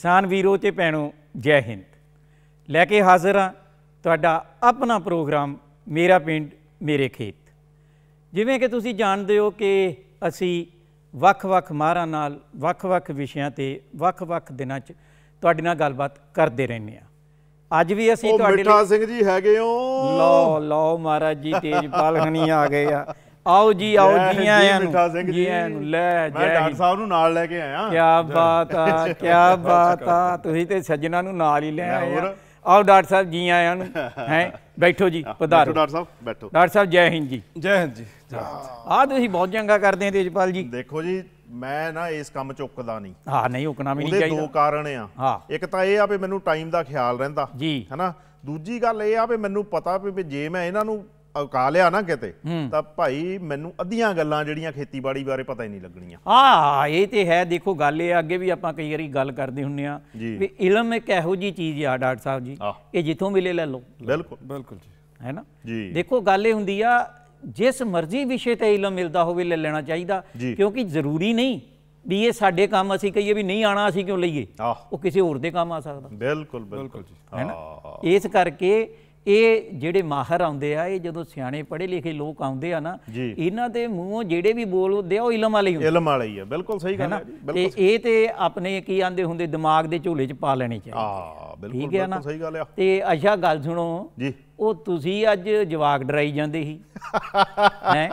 ਕਿਸਾਨ ਵੀਰੋ ਤੇ ਭੈਣੋ ਜੈ ਹਿੰਦ ਲੈ ਕੇ ਹਾਜ਼ਰ ਆ ਤੁਹਾਡਾ ਆਪਣਾ ਪ੍ਰੋਗਰਾਮ ਮੇਰਾ ਪਿੰਡ ਮੇਰੇ ਖੇਤ ਜਿਵੇਂ ਕਿ ਤੁਸੀਂ ਜਾਣਦੇ ਹੋ ਕਿ ਅਸੀਂ ਵੱਖ-ਵੱਖ ਮਾਹਰਾਂ ਨਾਲ ਵੱਖ-ਵੱਖ ਵਿਸ਼ਿਆਂ ਤੇ ਵੱਖ-ਵੱਖ ਦਿਨਾਂ 'ਚ ਤੁਹਾਡੇ ਨਾਲ ਗੱਲਬਾਤ ਕਰਦੇ ਰਹਿੰਦੇ ਆ ਅੱਜ ਵੀ ਅਸੀਂ ਤੁਹਾਡੇ ਲਈ ਮਿੱਠਾ ਸਿੰਘ ਜੀ ਹੈਗੇ ਹੋ ਲਓ ਲਓ ਮਹਾਰਾਜ ਜੀ ਤੇਜਪਾਲ ਹਣੀ ਆ ਗਏ ਆ ਆਓ ਜੀ ਆਓ ਜੀ ਆਇਆਂ ਨੂੰ ਜੀ ਆਇਆਂ ਨੂੰ ਲੈ ਜੈ ਮੈਂ ਡਾਕਟਰ ਸਾਹਿਬ ਨੂੰ ਨਾਲ ਲੈ ਕੇ ਆਇਆ ਕੀ ਬਾਤ ਆ ਕੀ ਬਾਤ ਆ ਤੁਸੀਂ ਤੇ ਸੱਜਣਾ ਨੂੰ ਨਾਲ ਹੀ ਲੈ ਆਏ ਆਓ ਡਾਕਟਰ ਸਾਹਿਬ ਜੀ ਆਇਆਂ ਨੂੰ ਹੈ ਬੈਠੋ ਜੀ ਪਧਾਰੋ ਡਾਕਟਰ ਸਾਹਿਬ ਬੈਠੋ ਡਾਕਟਰ ਸਾਹਿਬ ਜੈ ਹਿੰਦ ਜੀ ਜੈ ਹਿੰਦ ਜੀ ਆ ਤੁਸੀਂ ਬਹੁਤ ਚੰਗਾ ਕਰਦੇ ਆ ਤੇਜਪਾਲ ਜੀ ਦੇਖੋ ਜੀ ਮੈਂ ਨਾ ਇਸ ਕੰਮ ਚ ਉੱਕਦਾ ਨਹੀਂ ਹਾਂ ਨਹੀਂ ਉੱਕਣਾ ਵੀ ਨਹੀਂ ਚਾਹੀਦਾ ਉਹਦੇ ਦੋ ਕਾਰਨ ਆ ਇੱਕ ਤਾਂ ਇਹ ਆ ਵੀ ਮੈਨੂੰ ਟਾਈਮ ਦਾ ਖਿਆਲ ਰਹਿੰਦਾ ਜੀ ਹੈਨਾ ਦੂਜੀ ਗੱਲ ਇਹ ਆ ਵੀ ਮੈਨੂੰ ਪਤਾ ਵੀ ਜੇ ਮੈਂ ਇਹਨਾਂ ਨੂੰ ਔਕਾ ਲਿਆ ਨਾ ਕਿਤੇ ਤਾਂ ਭਾਈ ਮੈਨੂੰ ਅਧੀਆਂ ਗੱਲਾਂ ਜਿਹੜੀਆਂ ਖੇਤੀਬਾੜੀ ਬਾਰੇ ਪਤਾ ਹੀ ਨਹੀਂ ਲੱਗਣੀਆਂ ਆ ਇਹ ਤੇ ਹੈ ਦੇਖੋ ਗੱਲ ਇਹ ਅੱਗੇ ਵੀ ਆਪਾਂ ਕਈ ਵਾਰੀ ਗੱਲ ਕਰਦੇ ਹੁੰਨੇ ਆ ਵੀ ਇਲਮ ਇੱਕ ਇਹੋ ਜੀ ਚੀਜ਼ ਆ ਡਾਕਟਰ ਸਾਹਿਬ ਜੀ ਇਹ ਜਿੱਥੋਂ ਮਿਲੇ ਲੈ ਲਓ ਬਿਲਕੁਲ ਬਿਲਕੁਲ ਜੀ ਹੈ ਨਾ ਜੀ ਦੇਖੋ ਗੱਲ ਇਹ ਹੁੰਦੀ ਆ ਜਿਸ ਮਰਜ਼ੀ ਵਿਸ਼ੇ ਤੇ ਇਲਮ ਮਿਲਦਾ ਹੋਵੇ ਲੈ ਲੈਣਾ ਚਾਹੀਦਾ ਕਿਉਂਕਿ ਜ਼ਰੂਰੀ ਨਹੀਂ ਵੀ ਇਹ ਸਾਡੇ ਕੰਮ ਅਸੀਂ ਕਹੀਏ ਵੀ ਨਹੀਂ ਆਣਾ ਅਸੀਂ ਕਿਉਂ ਲਈਏ ਉਹ ਕਿਸੇ ਹੋਰ ਦੇ ਕੰਮ ਆ ਸਕਦਾ ਬਿਲਕੁਲ ਬਿਲਕੁਲ ਜੀ ਹੈ ਨਾ ਇਸ ਕਰਕੇ ਇਹ ਜਿਹੜੇ ਮਾਹਰ ਆਉਂਦੇ ਆ ਇਹ ਜਦੋਂ ਸਿਆਣੇ ਪੜ੍ਹੇ ਲਿਖੇ ਲੋਕ ਆਉਂਦੇ ਆ ਨਾ ਇਹਨਾਂ ਦੇ ਮੂੰਹੋਂ ਜਿਹੜੇ ਵੀ ਬੋਲਦੇ ਆ ਉਹ ਇਲਮ ਵਾਲੇ ਹੁੰਦੇ ਇਲਮ ਵਾਲੇ ਹੀ ਆ ਬਿਲਕੁਲ ਸਹੀ ਗੱਲ ਹੈ ਬਿਲਕੁਲ ਇਹ ਤੇ ਆਪਣੇ ਕੀ ਆਂਦੇ ਹੁੰਦੇ ਦਿਮਾਗ ਦੇ ਝੋਲੇ 'ਚ ਪਾ ਲੈਣੇ ਚਾਹੀਦੇ ਆ ਬਿਲਕੁਲ ਬਿਲਕੁਲ ਸਹੀ ਗੱਲ ਆ ਤੇ ਅੱਛਾ ਗੱਲ ਸੁਣੋ ਜੀ ਉਹ ਤੁਸੀਂ ਅੱਜ ਜਵਾਕ ਡਰਾਈ ਜਾਂਦੇ ਸੀ ਹੈ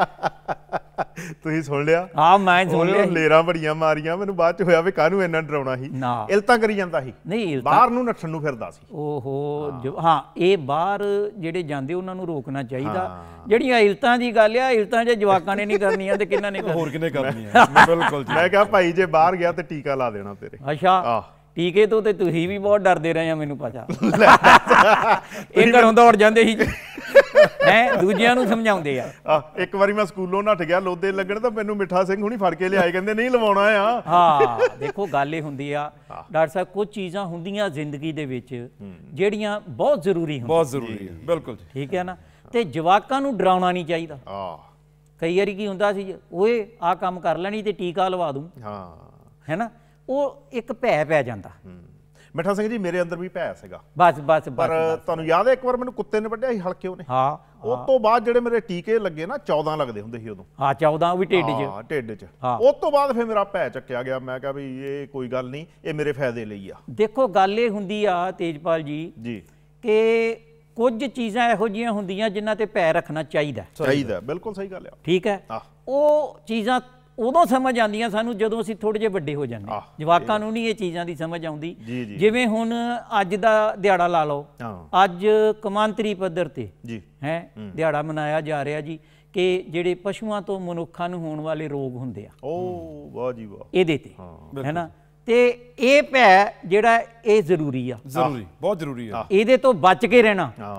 ਤੁਸੀਂ ਸੁਣ ਲਿਆ ਹਾਂ ਮੈਂ ਸੁਣ ਲਿਆ ਲੇਰਾਂ ਬੜੀਆਂ ਮਾਰੀਆਂ ਮੈਨੂੰ ਬਾਅਦ ਚ ਹੋਇਆ ਵੀ ਕਾਹਨੂੰ ਇੰਨਾ ਡਰਾਉਣਾ ਸੀ ਇਲਤਾਂ ਕਰੀ ਜਾਂਦਾ ਸੀ ਨਹੀਂ ਬਾਹਰ ਨੂੰ ਨੱਠਣ ਨੂੰ ਫਿਰਦਾ ਸੀ ਓਹੋ ਹਾਂ ਇਹ ਬਾਹਰ ਜਿਹੜੇ ਜਾਂਦੇ ਉਹਨਾਂ ਨੂੰ ਰੋਕਣਾ ਚਾਹੀਦਾ ਜਿਹੜੀਆਂ ਇਲਤਾਂ ਦੀ ਗੱਲ ਆ ਇਲਤਾਂ ਜੇ ਜਵਾਕਾਂ ਨੇ ਨਹੀਂ ਕਰਨੀਆਂ ਤੇ ਕਿੰਨਾ ਨੇ ਹੋਰ ਕਿਨੇ ਕਰਨੀਆਂ ਬਿਲਕੁਲ ਮੈਂ ਕਿਹਾ ਭਾਈ ਜੇ ਬਾਹਰ ਗਿਆ ਤੇ ਟੀਕਾ ਲਾ ਦੇਣਾ ਤੇਰੇ ਅੱਛਾ ਟੀਕੇ ਤੋਂ ਤੇ ਤੁਸੀਂ ਵੀ ਬਹੁਤ ਡਰਦੇ ਰਹੇ ਆ ਮੈਨੂੰ ਪਤਾ ਇਹ ਘਰੋਂ ਦੌੜ ਜਾਂਦੇ ਸੀ ਹੈ ਦੂਜਿਆਂ ਨੂੰ ਸਮਝਾਉਂਦੇ ਆ ਆ ਇੱਕ ਵਾਰੀ ਮੈਂ ਸਕੂਲੋਂ ਨੱਠ ਗਿਆ ਲੋਦੇ ਲੱਗਣ ਤਾਂ ਮੈਨੂੰ ਮਿੱਠਾ ਸਿੰਘ ਹੁਣੀ ਫੜ ਕੇ ਲਿਆਏ ਕਹਿੰਦੇ ਨਹੀਂ ਲਵਾਉਣਾ ਆ ਹਾਂ ਦੇਖੋ ਗੱਲ ਇਹ ਹੁੰਦੀ ਆ ਡਾਕਟਰ ਸਾਹਿਬ ਕੁਝ ਚੀਜ਼ਾਂ ਹੁੰਦੀਆਂ ਜ਼ਿੰਦਗੀ ਦੇ ਵਿੱਚ ਜਿਹੜੀਆਂ ਬਹੁਤ ਜ਼ਰੂਰੀ ਹੁੰਦੀਆਂ ਬਹੁਤ ਜ਼ਰੂਰੀ ਹੈ ਬਿਲਕੁਲ ਠੀਕ ਹੈ ਨਾ ਤੇ ਜਵਾਕਾਂ ਨੂੰ ਡਰਾਉਣਾ ਨਹੀਂ ਚਾਹੀਦਾ ਆ ਕਈ ਵਾਰੀ ਕੀ ਹੁੰਦਾ ਸੀ ਓਏ ਆ ਕੰਮ ਕਰ ਲੈਣੀ ਤੇ ਟੀਕਾ ਲਵਾ ਦੂੰ ਹਾਂ ਹੈਨਾ ਉਹ ਇੱਕ ਭੈ ਪੈ ਜਾਂਦਾ ਮਿੱਠਾ ਸਿੰਘ ਜੀ ਮੇਰੇ ਅੰਦਰ ਵੀ ਭੈ ਸੀਗਾ ਬਸ ਬਸ ਪਰ ਤੁਹਾਨੂੰ ਯਾਦ ਹੈ ਇੱਕ ਵਾਰ ਮੈਨੂੰ ਕੁੱਤੇ ਨੇ ਵੱਢਿਆ ਸੀ ਹਲਕੇ ਉਹਨੇ ਹਾਂ ਉਸ ਤੋਂ ਬਾਅਦ ਜਿਹੜੇ ਮੇਰੇ ਟੀਕੇ ਲੱਗੇ ਨਾ 14 ਲੱਗਦੇ ਹੁੰਦੇ ਸੀ ਉਦੋਂ ਹਾਂ 14 ਉਹ ਵੀ ਢਿੱਡ 'ਚ ਹਾਂ ਢਿੱਡ 'ਚ ਉਸ ਤੋਂ ਬਾਅਦ ਫਿਰ ਮੇਰਾ ਭੈ ਚੱਕਿਆ ਗਿਆ ਮੈਂ ਕਿਹਾ ਵੀ ਇਹ ਕੋਈ ਗੱਲ ਨਹੀਂ ਇਹ ਮੇਰੇ ਫਾਇਦੇ ਲਈ ਆ ਦੇਖੋ ਗੱਲ ਇਹ ਹੁੰਦੀ ਆ ਤੇਜਪਾਲ ਜੀ ਜੀ ਕਿ ਕੁਝ ਚੀਜ਼ਾਂ ਇਹੋ ਜੀਆਂ ਹੁੰਦੀਆਂ ਜਿਨ੍ਹਾਂ ਤੇ ਪੈਰ ਰੱਖਣਾ ਚਾਹੀਦਾ ਚਾਹੀਦਾ ਬਿਲਕੁਲ ਸਹੀ ਗੱਲ ਆ ਠੀਕ ਹੈ ਉਹ ਚੀਜ਼ਾਂ ਉਦੋਂ ਸਮਝ ਆਉਂਦੀਆਂ ਸਾਨੂੰ ਜਦੋਂ ਅਸੀਂ ਥੋੜੇ ਜਿਹਾ ਵੱਡੇ ਹੋ ਜਾਂਦੇ ਜਵਾਕਾਂ ਨੂੰ ਨਹੀਂ ਇਹ ਚੀਜ਼ਾਂ ਦੀ ਸਮਝ ਆਉਂਦੀ ਜਿਵੇਂ ਹੁਣ ਅੱਜ ਦਾ ਦਿਹਾੜਾ ਲਾ ਲਓ ਅੱਜ ਕਮਾਂਤਰੀ ਪੱਧਰ ਤੇ ਹੈ ਦਿਹਾੜਾ ਮਨਾਇਆ ਜਾ ਰਿਹਾ ਜੀ ਕਿ ਜਿਹੜੇ ਪਸ਼ੂਆਂ ਤੋਂ ਮਨੁੱਖਾਂ ਨੂੰ ਹੋਣ ਵਾਲੇ ਰੋਗ ਹੁੰਦੇ ਆ ਓ ਵਾਹ ਜੀ ਵਾਹ ਇਹਦੇ ਤੇ ਹੈ ਨਾ ਤੇ ਇਹ ਭੈ ਜਿਹੜਾ ਇਹ ਜ਼ਰੂਰੀ ਆ ਜ਼ਰੂਰੀ ਬਹੁਤ ਜ਼ਰੂਰੀ ਆ ਇਹਦੇ ਤੋਂ ਬਚ ਕੇ ਰਹਿਣਾ ਹਾਂ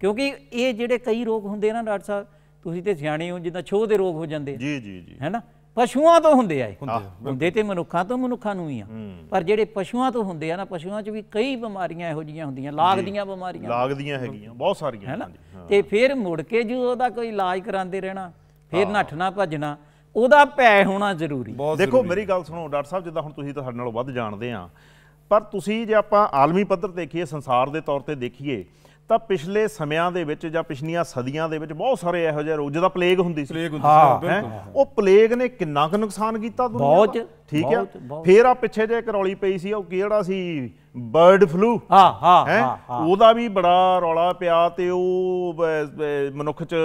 ਕਿਉਂਕਿ ਇਹ ਜਿਹੜੇ ਕਈ ਰੋਗ ਹੁੰਦੇ ਨਾ ਡਾਕਟਰ ਸਾਹਿਬ ਤੁਸੀਂ ਤੇ ਸਿਆਣੇ ਹੋ ਜਿੱਦਾਂ ਛੋਹ ਦੇ ਰੋਗ ਹੋ ਜਾਂਦੇ ਜੀ ਜੀ ਜੀ ਹੈਨਾ ਪਸ਼ੂਆਂ ਤੋਂ ਹੁੰਦੇ ਆ ਹੁੰਦੇ ਤੇ ਮਨੁੱਖਾਂ ਤੋਂ ਮਨੁੱਖਾਂ ਨੂੰ ਹੀ ਆ ਪਰ ਜਿਹੜੇ ਪਸ਼ੂਆਂ ਤੋਂ ਹੁੰਦੇ ਆ ਨਾ ਪਸ਼ੂਆਂ 'ਚ ਵੀ ਕਈ ਬਿਮਾਰੀਆਂ ਇਹੋ ਜੀਆਂ ਹੁੰਦੀਆਂ ਲਾਗਦੀਆਂ ਬਿਮਾਰੀਆਂ ਲਾਗਦੀਆਂ ਹੈਗੀਆਂ ਬਹੁਤ ਸਾਰੀਆਂ ਹੈਨਾ ਤੇ ਫਿਰ ਮੁੜ ਕੇ ਜੂ ਉਹਦਾ ਕੋਈ ਇਲਾਜ ਕਰਾਉਂਦੇ ਰਹਿਣਾ ਫਿਰ ਨੱਠਣਾ ਭੱਜਣਾ ਉਹਦਾ ਭੈ ਹੋਣਾ ਜ਼ਰੂਰੀ ਦੇਖੋ ਮੇਰੀ ਗੱਲ ਸੁਣੋ ਡਾਕਟਰ ਸਾਹਿਬ ਜਿੱਦਾਂ ਹੁਣ ਤੁਸੀਂ ਤਾਂ ਸਾਡੇ ਨਾਲੋਂ ਵੱਧ ਜਾਣਦੇ ਆ ਪਰ ਤੁਸੀਂ ਜੇ ਆਪਾਂ ਆਲਮੀ ਪੱਧਰ ਦੇਖੀਏ ਸੰਸਾਰ ਦੇ ਤੌਰ ਤੇ ਦੇਖੀਏ ਤਾਂ ਪਿਛਲੇ ਸਮਿਆਂ ਦੇ ਵਿੱਚ ਜਾਂ ਪਿਛਲੀਆਂ ਸਦੀਆਂ ਦੇ ਵਿੱਚ ਬਹੁਤ ਸਾਰੇ ਇਹੋ ਜਿਹੇ ਰੋਗ ਜਿਹਦਾ ਪਲੇਗ ਹੁੰਦੀ ਸੀ ਪਲੇਗ ਹੁੰਦੀ ਸੀ ਬਿਲਕੁਲ ਉਹ ਪਲੇਗ ਨੇ ਕਿੰਨਾ ਕੁ ਨੁਕਸਾਨ ਕੀਤਾ ਦੁਨੀਆ ਬਹੁਤ ਠੀਕ ਆ ਫੇਰ ਆ ਪਿੱਛੇ ਜੇ ਇੱਕ ਰੌਲੀ ਪਈ ਸੀ ਉਹ ਕਿਹੜਾ ਸੀ ਬਰਡ ਫਲੂ ਹਾਂ ਹਾਂ ਉਹਦਾ ਵੀ ਬੜਾ ਰੌਲਾ ਪਿਆ ਤੇ ਉਹ ਮਨੁੱਖ ਚ